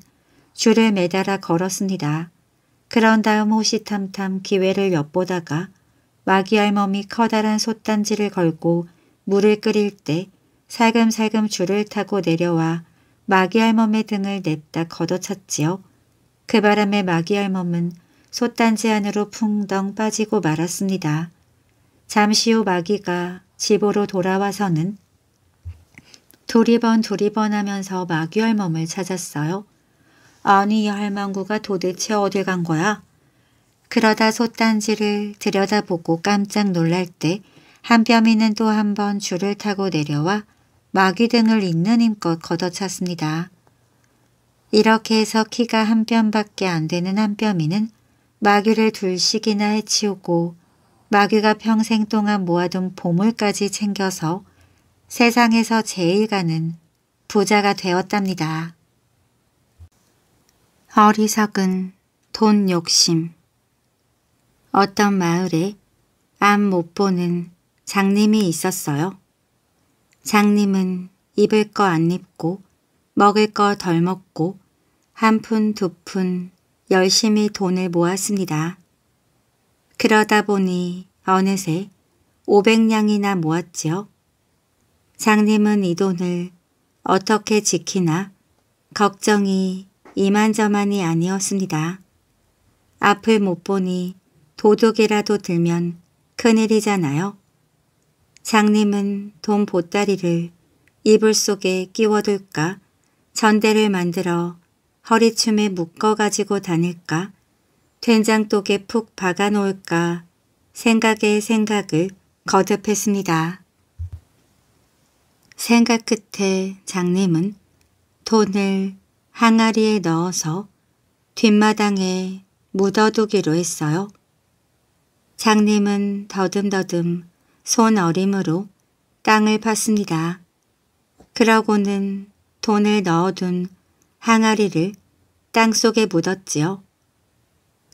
Speaker 1: 줄을 매달아 걸었습니다. 그런 다음 호시탐탐 기회를 엿보다가 마귀 할멈이 커다란 솥단지를 걸고 물을 끓일 때 살금살금 줄을 타고 내려와 마귀 할멈의 등을 냅다 걷어찼지요. 그 바람에 마귀 할멈은 솥단지 안으로 풍덩 빠지고 말았습니다. 잠시 후 마귀가 집으로 돌아와서는 두리번 두리번 하면서 마귀 할멈을 찾았어요. 아니 이 할망구가 도대체 어딜 간 거야? 그러다 솥단지를 들여다보고 깜짝 놀랄 때 한뼘이는 또 한 번 줄을 타고 내려와 마귀 등을 있는 힘껏 걷어찼습니다. 이렇게 해서 키가 한 뼘밖에 안 되는 한 뼘이는 마귀를 둘씩이나 해치우고 마귀가 평생 동안 모아둔 보물까지 챙겨서 세상에서 제일 가는 부자가 되었답니다. 어리석은 돈 욕심 어떤 마을에 암 못 보는 장님이 있었어요. 장님은 입을 거 안 입고 먹을 거 덜 먹고 한 푼 두 푼 열심히 돈을 모았습니다. 그러다 보니 어느새 500냥이나 모았지요. 장님은 이 돈을 어떻게 지키나 걱정이 이만저만이 아니었습니다. 앞을 못 보니 도둑이라도 들면 큰일이잖아요. 장님은 돈 보따리를 이불 속에 끼워둘까 전대를 만들어 허리춤에 묶어가지고 다닐까 된장독에 푹 박아놓을까 생각에 생각을 거듭했습니다. 생각 끝에 장님은 돈을 항아리에 넣어서 뒷마당에 묻어두기로 했어요. 장님은 더듬더듬 손 어림으로 땅을 팠습니다. 그러고는 돈을 넣어둔 항아리를 땅속에 묻었지요.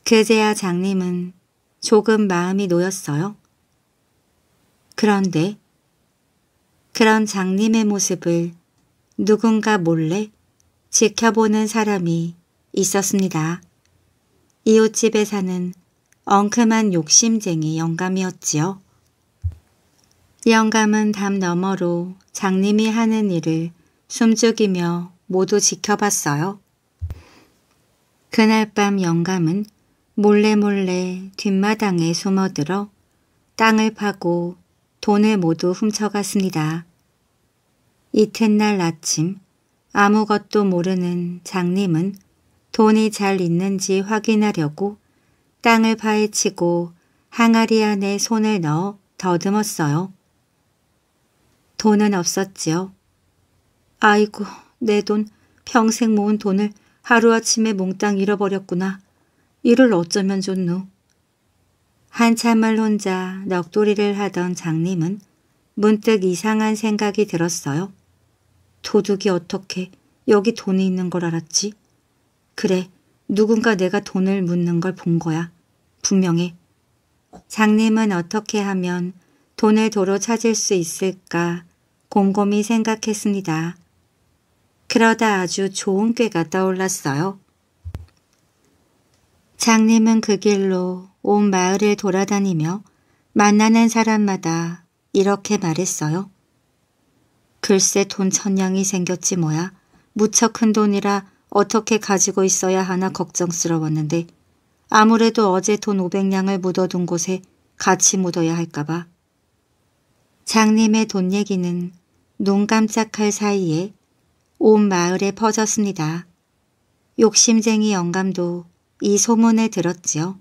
Speaker 1: 그제야 장님은 조금 마음이 놓였어요. 그런데 그런 장님의 모습을 누군가 몰래 지켜보는 사람이 있었습니다. 이웃집에 사는 엉큼한 욕심쟁이 영감이었지요. 영감은 담 너머로 장님이 하는 일을 숨죽이며 모두 지켜봤어요. 그날 밤 영감은 몰래 몰래 뒷마당에 숨어들어 땅을 파고 돈을 모두 훔쳐갔습니다. 이튿날 아침 아무것도 모르는 장님은 돈이 잘 있는지 확인하려고 땅을 파헤치고 항아리 안에 손을 넣어 더듬었어요. 돈은 없었지요. 아이고, 내 돈, 평생 모은 돈을 하루아침에 몽땅 잃어버렸구나. 이를 어쩌면 좋노. 한참을 혼자 넋두리를 하던 장님은 문득 이상한 생각이 들었어요. 도둑이 어떻게 여기 돈이 있는 걸 알았지? 그래, 누군가 내가 돈을 묻는 걸 본 거야. 분명해 장님은 어떻게 하면 돈을 도로 찾을 수 있을까 곰곰이 생각했습니다. 그러다 아주 좋은 꾀가 떠올랐어요. 장님은 그 길로 온 마을을 돌아다니며 만나는 사람마다 이렇게 말했어요. 글쎄 돈 천냥이 생겼지 뭐야. 무척 큰 돈이라 어떻게 가지고 있어야 하나 걱정스러웠는데 아무래도 어제 돈 500냥을 묻어둔 곳에 같이 묻어야 할까봐. 장님의 돈 얘기는 눈 깜짝할 사이에 온 마을에 퍼졌습니다. 욕심쟁이 영감도 이소문에 들었지요.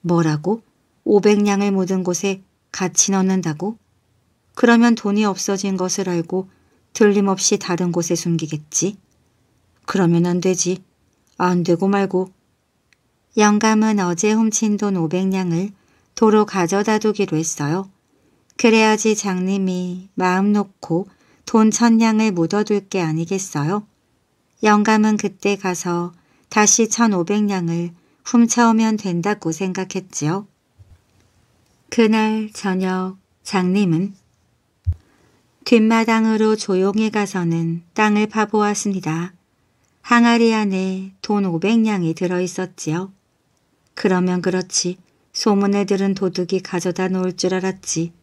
Speaker 1: 뭐라고? 500냥을 묻은 곳에 같이 넣는다고? 그러면 돈이 없어진 것을 알고 들림없이 다른 곳에 숨기겠지. 그러면 안 되지. 안 되고 말고. 영감은 어제 훔친 돈 500냥을 도로 가져다 두기로 했어요. 그래야지 장님이 마음 놓고 돈 천냥을 묻어둘 게 아니겠어요? 영감은 그때 가서 다시 천오백냥을 훔쳐오면 된다고 생각했지요. 그날 저녁 장님은 뒷마당으로 조용히 가서는 땅을 파보았습니다. 항아리 안에 돈 500냥이 들어있었지요. 그러면 그렇지 소문을 들은 도둑이 가져다 놓을 줄 알았지.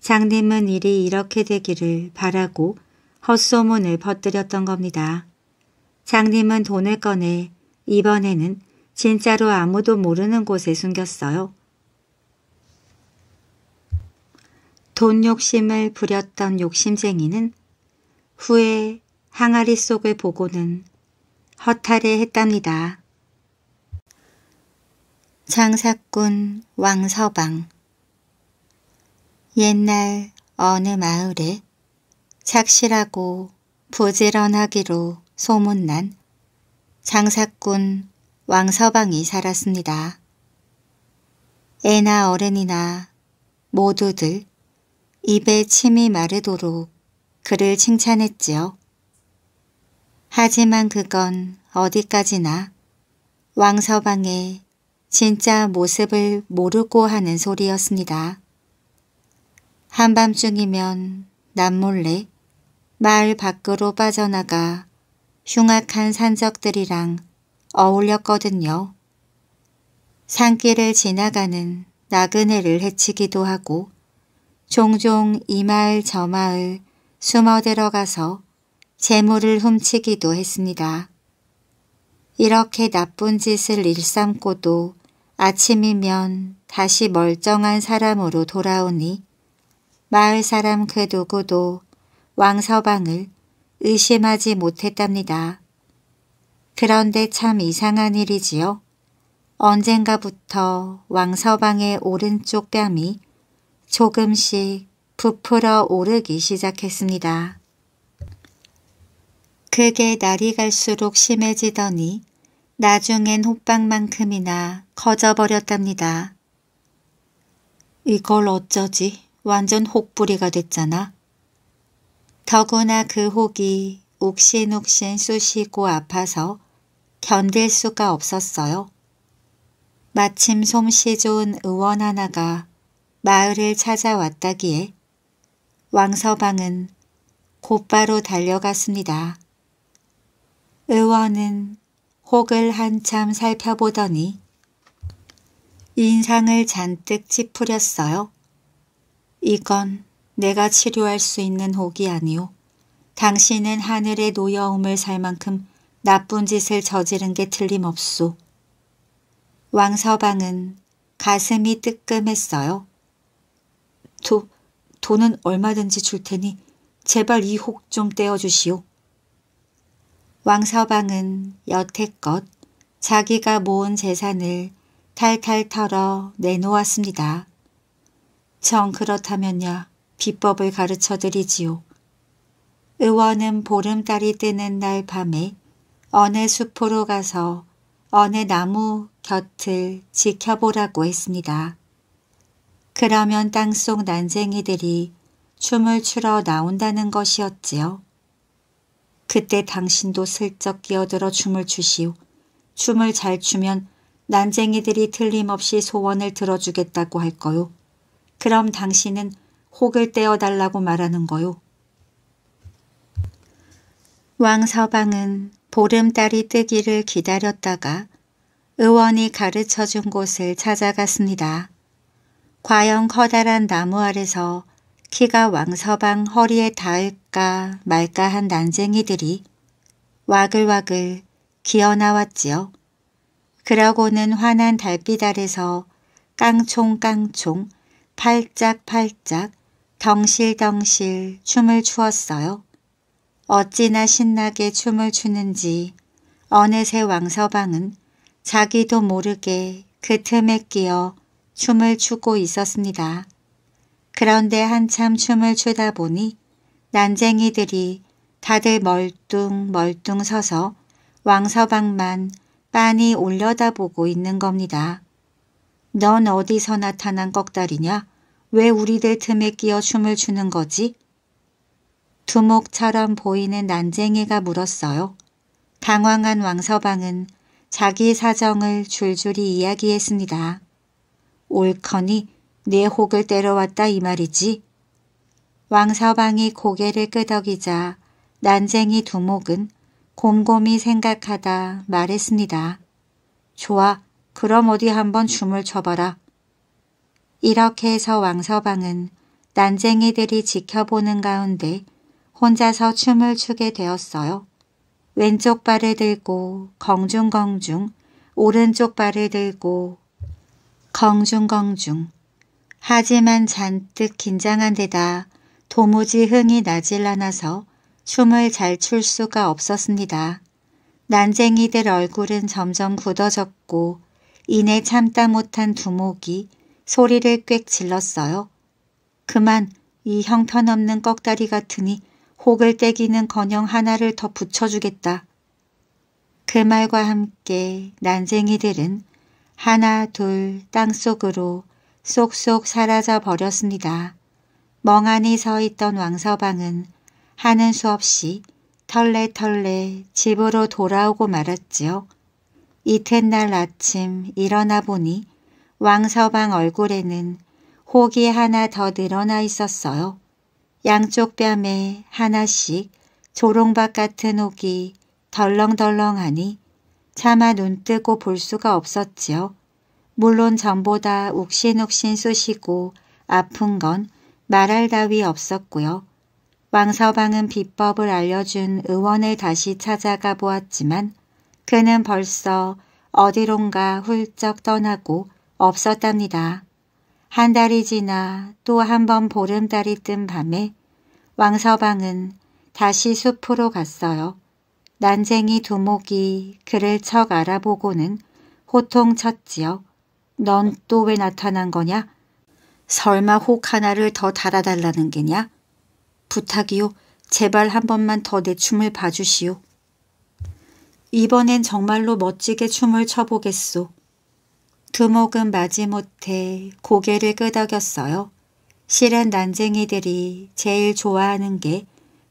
Speaker 1: 장님은 일이 이렇게 되기를 바라고 헛소문을 퍼뜨렸던 겁니다. 장님은 돈을 꺼내 이번에는 진짜로 아무도 모르는 곳에 숨겼어요. 돈 욕심을 부렸던 욕심쟁이는 후에 항아리 속을 보고는 허탈해했답니다. 장사꾼 왕서방 옛날 어느 마을에 착실하고 부지런하기로 소문난 장사꾼 왕서방이 살았습니다. 애나 어른이나 모두들 입에 침이 마르도록 그를 칭찬했지요. 하지만 그건 어디까지나 왕서방의 진짜 모습을 모르고 하는 소리였습니다. 한밤중이면 남몰래 마을 밖으로 빠져나가 흉악한 산적들이랑 어울렸거든요. 산길을 지나가는 나그네를 해치기도 하고 종종 이 마을 저 마을 숨어 들어가서 재물을 훔치기도 했습니다. 이렇게 나쁜 짓을 일삼고도 아침이면 다시 멀쩡한 사람으로 돌아오니 마을 사람 그 누구도 왕서방을 의심하지 못했답니다. 그런데 참 이상한 일이지요. 언젠가부터 왕서방의 오른쪽 뺨이 조금씩 부풀어 오르기 시작했습니다. 그게 날이 갈수록 심해지더니 나중엔 호빵만큼이나 커져버렸답니다. 이걸 어쩌지? 완전 혹부리가 됐잖아. 더구나 그 혹이 옥신옥신 쑤시고 아파서 견딜 수가 없었어요. 마침 솜씨 좋은 의원 하나가 마을을 찾아왔다기에 왕서방은 곧바로 달려갔습니다. 의원은 혹을 한참 살펴보더니 인상을 잔뜩 찌푸렸어요. 이건 내가 치료할 수 있는 혹이 아니오. 당신은 하늘의 노여움을 살 만큼 나쁜 짓을 저지른 게 틀림없소. 왕서방은 가슴이 뜨끔했어요. 도, 돈은 얼마든지 줄 테니 제발 이 혹 좀 떼어주시오. 왕서방은 여태껏 자기가 모은 재산을 탈탈 털어 내놓았습니다. 정 그렇다면야 비법을 가르쳐드리지요. 의원은 보름달이 뜨는 날 밤에 어느 숲으로 가서 어느 나무 곁을 지켜보라고 했습니다. 그러면 땅속 난쟁이들이 춤을 추러 나온다는 것이었지요. 그때 당신도 슬쩍 끼어들어 춤을 추시오. 춤을 잘 추면 난쟁이들이 틀림없이 소원을 들어주겠다고 할 거요. 그럼 당신은 혹을 떼어달라고 말하는 거요. 왕서방은 보름달이 뜨기를 기다렸다가 의원이 가르쳐준 곳을 찾아갔습니다. 과연 커다란 나무 아래서 키가 왕서방 허리에 닿을까 말까 한 난쟁이들이 와글와글 기어나왔지요. 그러고는 환한 달빛 아래서 깡총깡총 팔짝팔짝 덩실덩실 춤을 추었어요. 어찌나 신나게 춤을 추는지 어느새 왕서방은 자기도 모르게 그 틈에 끼어 춤을 추고 있었습니다. 그런데 한참 춤을 추다 보니 난쟁이들이 다들 멀뚱멀뚱 서서 왕서방만 빤히 올려다보고 있는 겁니다. 넌 어디서 나타난 꺽다리냐? 왜 우리들 틈에 끼어 춤을 추는 거지? 두목처럼 보이는 난쟁이가 물었어요. 당황한 왕서방은 자기 사정을 줄줄이 이야기했습니다. 옳거니 내 혹을 때려왔다 이 말이지. 왕서방이 고개를 끄덕이자 난쟁이 두목은 곰곰이 생각하다 말했습니다. 좋아, 그럼 어디 한번 춤을 춰봐라. 이렇게 해서 왕서방은 난쟁이들이 지켜보는 가운데 혼자서 춤을 추게 되었어요. 왼쪽 발을 들고 공중공중 오른쪽 발을 들고 공중공중 하지만 잔뜩 긴장한 데다 도무지 흥이 나질 않아서 춤을 잘 출 수가 없었습니다. 난쟁이들 얼굴은 점점 굳어졌고 이내 참다 못한 두목이 소리를 꽥 질렀어요. 그만 이 형편없는 꺽다리 같으니 혹을 떼기는 건영 하나를 더 붙여주겠다. 그 말과 함께 난쟁이들은 하나 둘 땅속으로 쏙쏙 사라져 버렸습니다. 멍하니 서 있던 왕서방은 하는 수 없이 털레털레 집으로 돌아오고 말았지요. 이튿날 아침 일어나 보니 왕서방 얼굴에는 혹이 하나 더 늘어나 있었어요. 양쪽 뺨에 하나씩 조롱박 같은 혹이 덜렁덜렁하니 차마 눈뜨고 볼 수가 없었지요. 물론 전보다 욱신욱신 쑤시고 아픈 건 말할 다위 없었고요. 왕서방은 비법을 알려준 의원을 다시 찾아가 보았지만 그는 벌써 어디론가 훌쩍 떠나고 없었답니다. 한 달이 지나 또 한 번 보름달이 뜬 밤에 왕서방은 다시 숲으로 갔어요. 난쟁이 두목이 그를 척 알아보고는 호통쳤지요. 넌 또 왜 나타난 거냐? 설마 혹 하나를 더 달아달라는 게냐? 부탁이요. 제발 한 번만 더 내 춤을 봐주시오. 이번엔 정말로 멋지게 춤을 춰보겠소. 두목은 마지못해 고개를 끄덕였어요. 실은 난쟁이들이 제일 좋아하는 게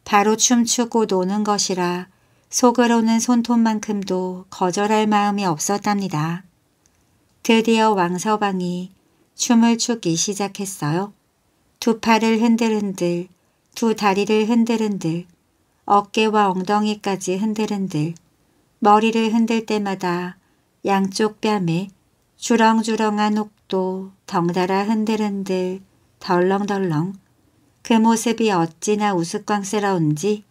Speaker 1: 바로 춤추고 노는 것이라 속으로는 손톱만큼도 거절할 마음이 없었답니다. 드디어 왕서방이 춤을 추기 시작했어요. 두 팔을 흔들흔들, 두 다리를 흔들흔들, 어깨와 엉덩이까지 흔들흔들, 머리를 흔들 때마다 양쪽 뺨에 주렁주렁한 옥도 덩달아 흔들흔들 덜렁덜렁 그 모습이 어찌나 우스꽝스러운지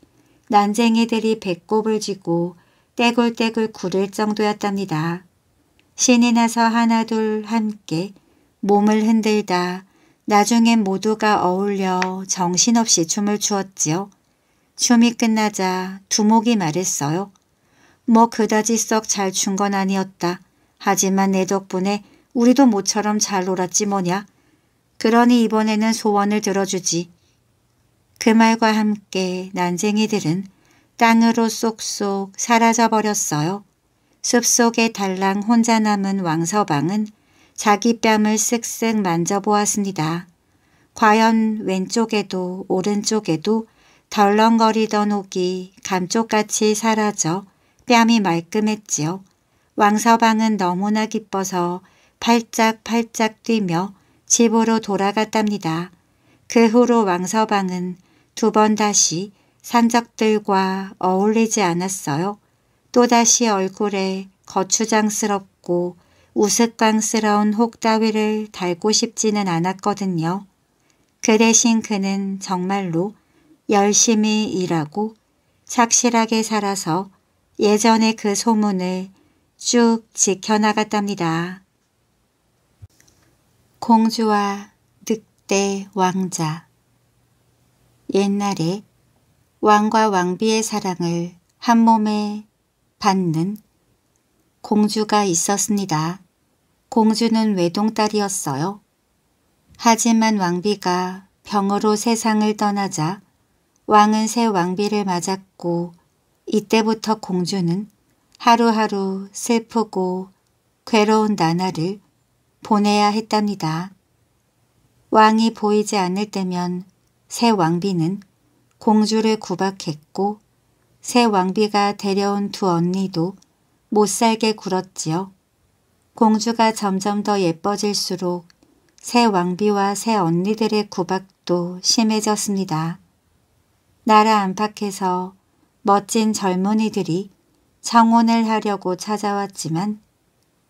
Speaker 1: 난쟁이들이 배꼽을 쥐고 떼굴떼굴 구를 정도였답니다. 신이 나서 하나둘 함께 몸을 흔들다 나중엔 모두가 어울려 정신없이 춤을 추었지요. 춤이 끝나자 두목이 말했어요. 뭐 그다지 썩잘춘건 아니었다. 하지만 내 덕분에 우리도 모처럼 잘 놀았지 뭐냐. 그러니 이번에는 소원을 들어주지. 그 말과 함께 난쟁이들은 땅으로 쏙쏙 사라져버렸어요. 숲속에 달랑 혼자 남은 왕서방은 자기 뺨을 쓱쓱 만져보았습니다. 과연 왼쪽에도 오른쪽에도 덜렁거리던 옥이 감쪽같이 사라져 뺨이 말끔했지요. 왕서방은 너무나 기뻐서 팔짝팔짝 뛰며 집으로 돌아갔답니다. 그 후로 왕서방은 두 번 다시 산적들과 어울리지 않았어요. 또다시 얼굴에 거추장스럽고 우스꽝스러운 혹다위를 달고 싶지는 않았거든요. 그 대신 그는 정말로 열심히 일하고 착실하게 살아서 예전의 그 소문을 쭉 지켜나갔답니다. 공주와 늑대 왕자 옛날에 왕과 왕비의 사랑을 한 몸에 받는 공주가 있었습니다. 공주는 외동딸이었어요. 하지만 왕비가 병으로 세상을 떠나자 왕은 새 왕비를 맞았고 이때부터 공주는 하루하루 슬프고 괴로운 나날을 보내야 했답니다. 왕이 보이지 않을 때면 새 왕비는 공주를 구박했고 새 왕비가 데려온 두 언니도 못살게 굴었지요. 공주가 점점 더 예뻐질수록 새 왕비와 새 언니들의 구박도 심해졌습니다. 나라 안팎에서 멋진 젊은이들이 청혼을 하려고 찾아왔지만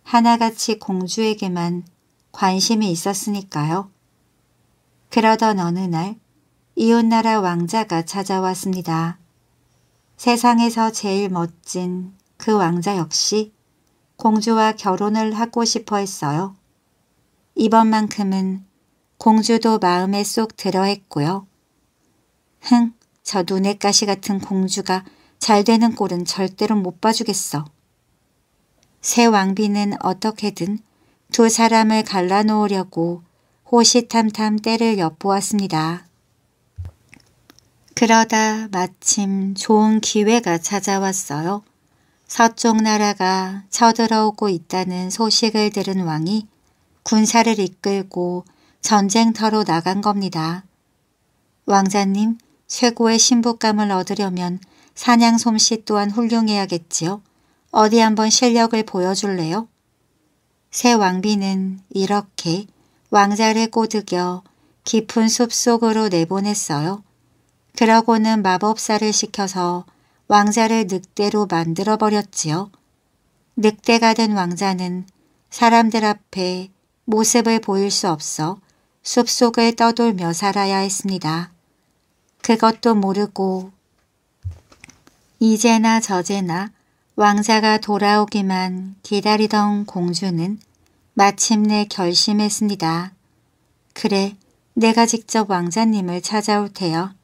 Speaker 1: 하나같이 공주에게만 관심이 있었으니까요. 그러던 어느 날 이웃나라 왕자가 찾아왔습니다. 세상에서 제일 멋진 그 왕자 역시 공주와 결혼을 하고 싶어 했어요. 이번만큼은 공주도 마음에 쏙 들어 했고요. 흥, 저눈엣 가시 같은 공주가 잘 되는 꼴은 절대로 못 봐주겠어. 새 왕비는 어떻게든 두 사람을 갈라놓으려고 호시탐탐 때를 엿보았습니다. 그러다 마침 좋은 기회가 찾아왔어요. 서쪽 나라가 쳐들어오고 있다는 소식을 들은 왕이 군사를 이끌고 전쟁터로 나간 겁니다. 왕자님, 최고의 신부감을 얻으려면 사냥 솜씨 또한 훌륭해야겠지요. 어디 한번 실력을 보여줄래요? 새 왕비는 이렇게 왕자를 꼬드겨 깊은 숲속으로 내보냈어요. 그러고는 마법사를 시켜서 왕자를 늑대로 만들어버렸지요. 늑대가 된 왕자는 사람들 앞에 모습을 보일 수 없어 숲속을 떠돌며 살아야 했습니다. 그것도 모르고 이제나 저제나 왕자가 돌아오기만 기다리던 공주는 마침내 결심했습니다. 그래, 내가 직접 왕자님을 찾아올 테요.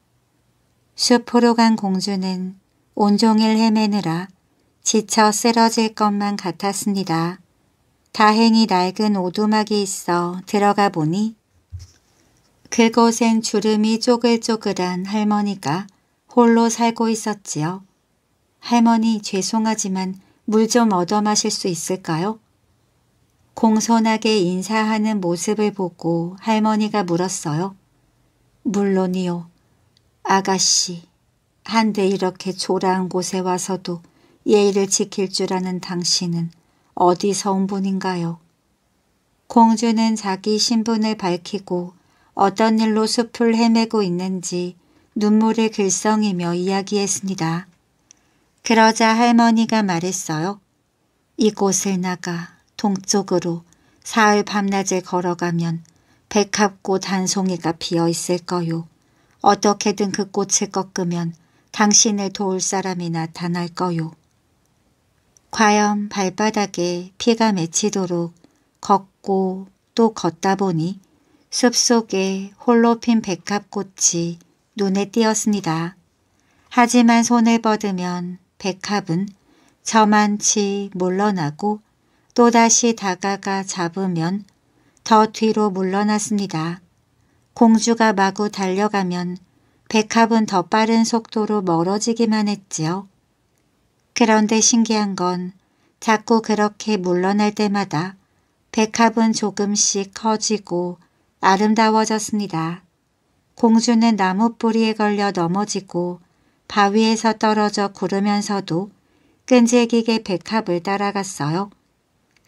Speaker 1: 숲으로 간 공주는 온종일 헤매느라 지쳐 쓰러질 것만 같았습니다. 다행히 낡은 오두막이 있어 들어가 보니 그곳엔 주름이 쪼글쪼글한 할머니가 홀로 살고 있었지요. 할머니 죄송하지만 물 좀 얻어 마실 수 있을까요? 공손하게 인사하는 모습을 보고 할머니가 물었어요. 물론이요. 아가씨, 한데 이렇게 초라한 곳에 와서도 예의를 지킬 줄 아는 당신은 어디서 온 분인가요? 공주는 자기 신분을 밝히고 어떤 일로 숲을 헤매고 있는지 눈물을 글썽이며 이야기했습니다. 그러자 할머니가 말했어요. 이곳을 나가 동쪽으로 사흘 밤낮을 걸어가면 백합꽃 단 송이가 피어 있을 거요. 어떻게든 그 꽃을 꺾으면 당신을 도울 사람이 나타날 거요. 과연 발바닥에 피가 맺히도록 걷고 또 걷다 보니 숲속에 홀로 핀 백합꽃이 눈에 띄었습니다. 하지만 손을 뻗으면 백합은 저만치 물러나고 또다시 다가가 잡으면 더 뒤로 물러났습니다. 공주가 마구 달려가면 백합은 더 빠른 속도로 멀어지기만 했지요. 그런데 신기한 건 자꾸 그렇게 물러날 때마다 백합은 조금씩 커지고 아름다워졌습니다. 공주는 나무 뿌리에 걸려 넘어지고 바위에서 떨어져 구르면서도 끈질기게 백합을 따라갔어요.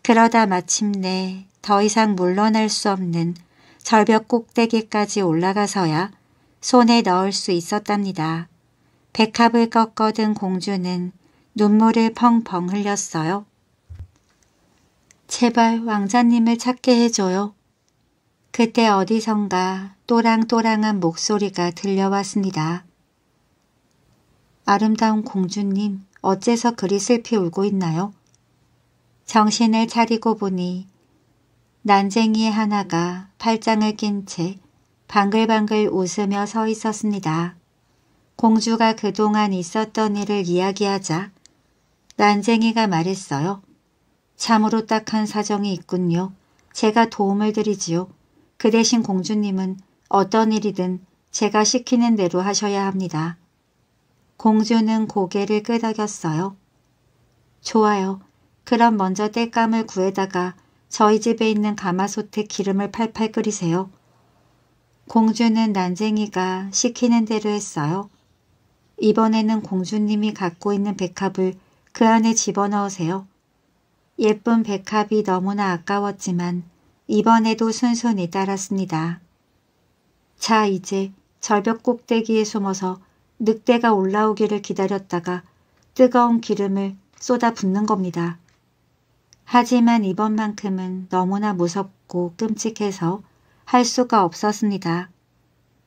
Speaker 1: 그러다 마침내 더 이상 물러날 수 없는 절벽 꼭대기까지 올라가서야 손에 넣을 수 있었답니다. 백합을 꺾어든 공주는 눈물을 펑펑 흘렸어요. 제발 왕자님을 찾게 해줘요. 그때 어디선가 또랑또랑한 목소리가 들려왔습니다. 아름다운 공주님 어째서 그리 슬피 울고 있나요? 정신을 차리고 보니 난쟁이 하나가 팔짱을 낀 채 방글방글 웃으며 서 있었습니다. 공주가 그동안 있었던 일을 이야기하자 난쟁이가 말했어요. 참으로 딱한 사정이 있군요. 제가 도움을 드리지요. 그 대신 공주님은 어떤 일이든 제가 시키는 대로 하셔야 합니다. 공주는 고개를 끄덕였어요. 좋아요. 그럼 먼저 땔감을 구해다가 저희 집에 있는 가마솥에 기름을 팔팔 끓이세요. 공주는 난쟁이가 시키는 대로 했어요. 이번에는 공주님이 갖고 있는 백합을 그 안에 집어넣으세요. 예쁜 백합이 너무나 아까웠지만 이번에도 순순히 따랐습니다. 자 이제 절벽 꼭대기에 숨어서 늑대가 올라오기를 기다렸다가 뜨거운 기름을 쏟아 붓는 겁니다. 하지만 이번만큼은 너무나 무섭고 끔찍해서 할 수가 없었습니다.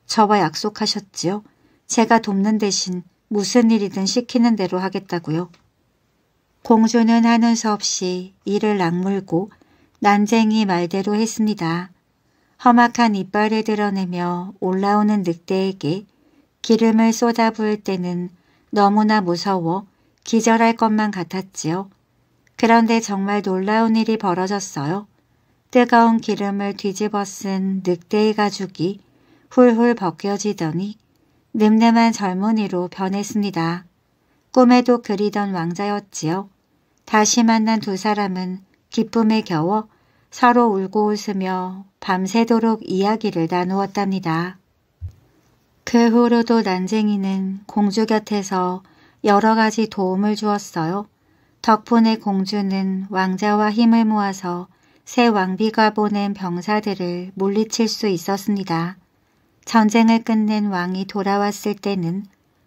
Speaker 1: 저와 약속하셨지요? 제가 돕는 대신 무슨 일이든 시키는 대로 하겠다고요. 공주는 하는 수 없이 이를 악물고 난쟁이 말대로 했습니다. 험악한 이빨을 드러내며 올라오는 늑대에게 기름을 쏟아부을 때는 너무나 무서워 기절할 것만 같았지요. 그런데 정말 놀라운 일이 벌어졌어요. 뜨거운 기름을 뒤집어 쓴 늑대의 가죽이 훌훌 벗겨지더니 늠름한 젊은이로 변했습니다. 꿈에도 그리던 왕자였지요. 다시 만난 두 사람은 기쁨에 겨워 서로 울고 웃으며 밤새도록 이야기를 나누었답니다. 그 후로도 난쟁이는 공주 곁에서 여러 가지 도움을 주었어요. 덕분에 공주는 왕자와 힘을 모아서 새 왕비가 보낸 병사들을 물리칠 수 있었습니다. 전쟁을 끝낸 왕이 돌아왔을 때는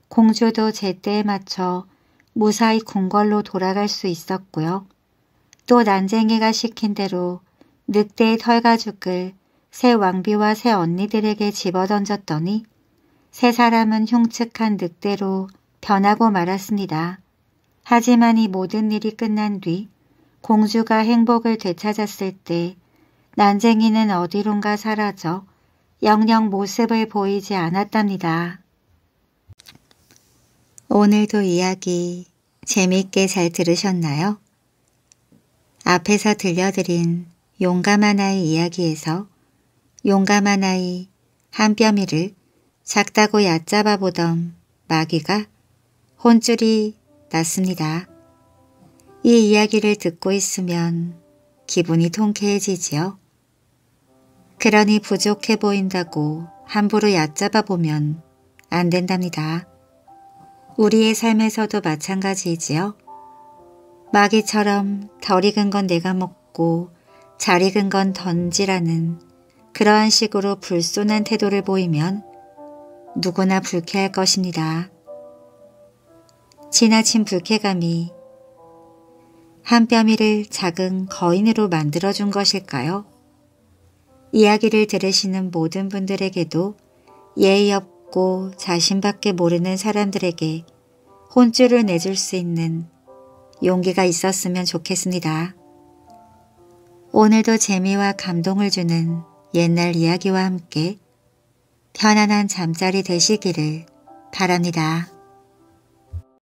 Speaker 1: 공주도 제때에 맞춰 무사히 궁궐로 돌아갈 수 있었고요. 또 난쟁이가 시킨 대로 늑대의 털가죽을 새 왕비와 새 언니들에게 집어던졌더니 세 사람은 흉측한 늑대로 변하고 말았습니다. 하지만 이 모든 일이 끝난 뒤 공주가 행복을 되찾았을 때 난쟁이는 어디론가 사라져 영영 모습을 보이지 않았답니다. 오늘도 이야기 재미있게 잘 들으셨나요? 앞에서 들려드린 용감한 아이 이야기에서 용감한 아이 한 뼘이를 작다고 얕잡아 보던 마귀가 혼쭐이 났습니다. 이 이야기를 듣고 있으면 기분이 통쾌해지지요. 그러니 부족해 보인다고 함부로 얕잡아 보면 안 된답니다. 우리의 삶에서도 마찬가지이지요. 마귀처럼 덜 익은 건 내가 먹고 잘 익은 건 던지라는 그러한 식으로 불손한 태도를 보이면 누구나 불쾌할 것입니다. 지나친 불쾌감이 한뼘이를 작은 거인으로 만들어준 것일까요? 이야기를 들으시는 모든 분들에게도 예의 없고 자신밖에 모르는 사람들에게 혼쭐을 내줄 수 있는 용기가 있었으면 좋겠습니다. 오늘도 재미와 감동을 주는 옛날 이야기와 함께 편안한 잠자리 되시기를 바랍니다.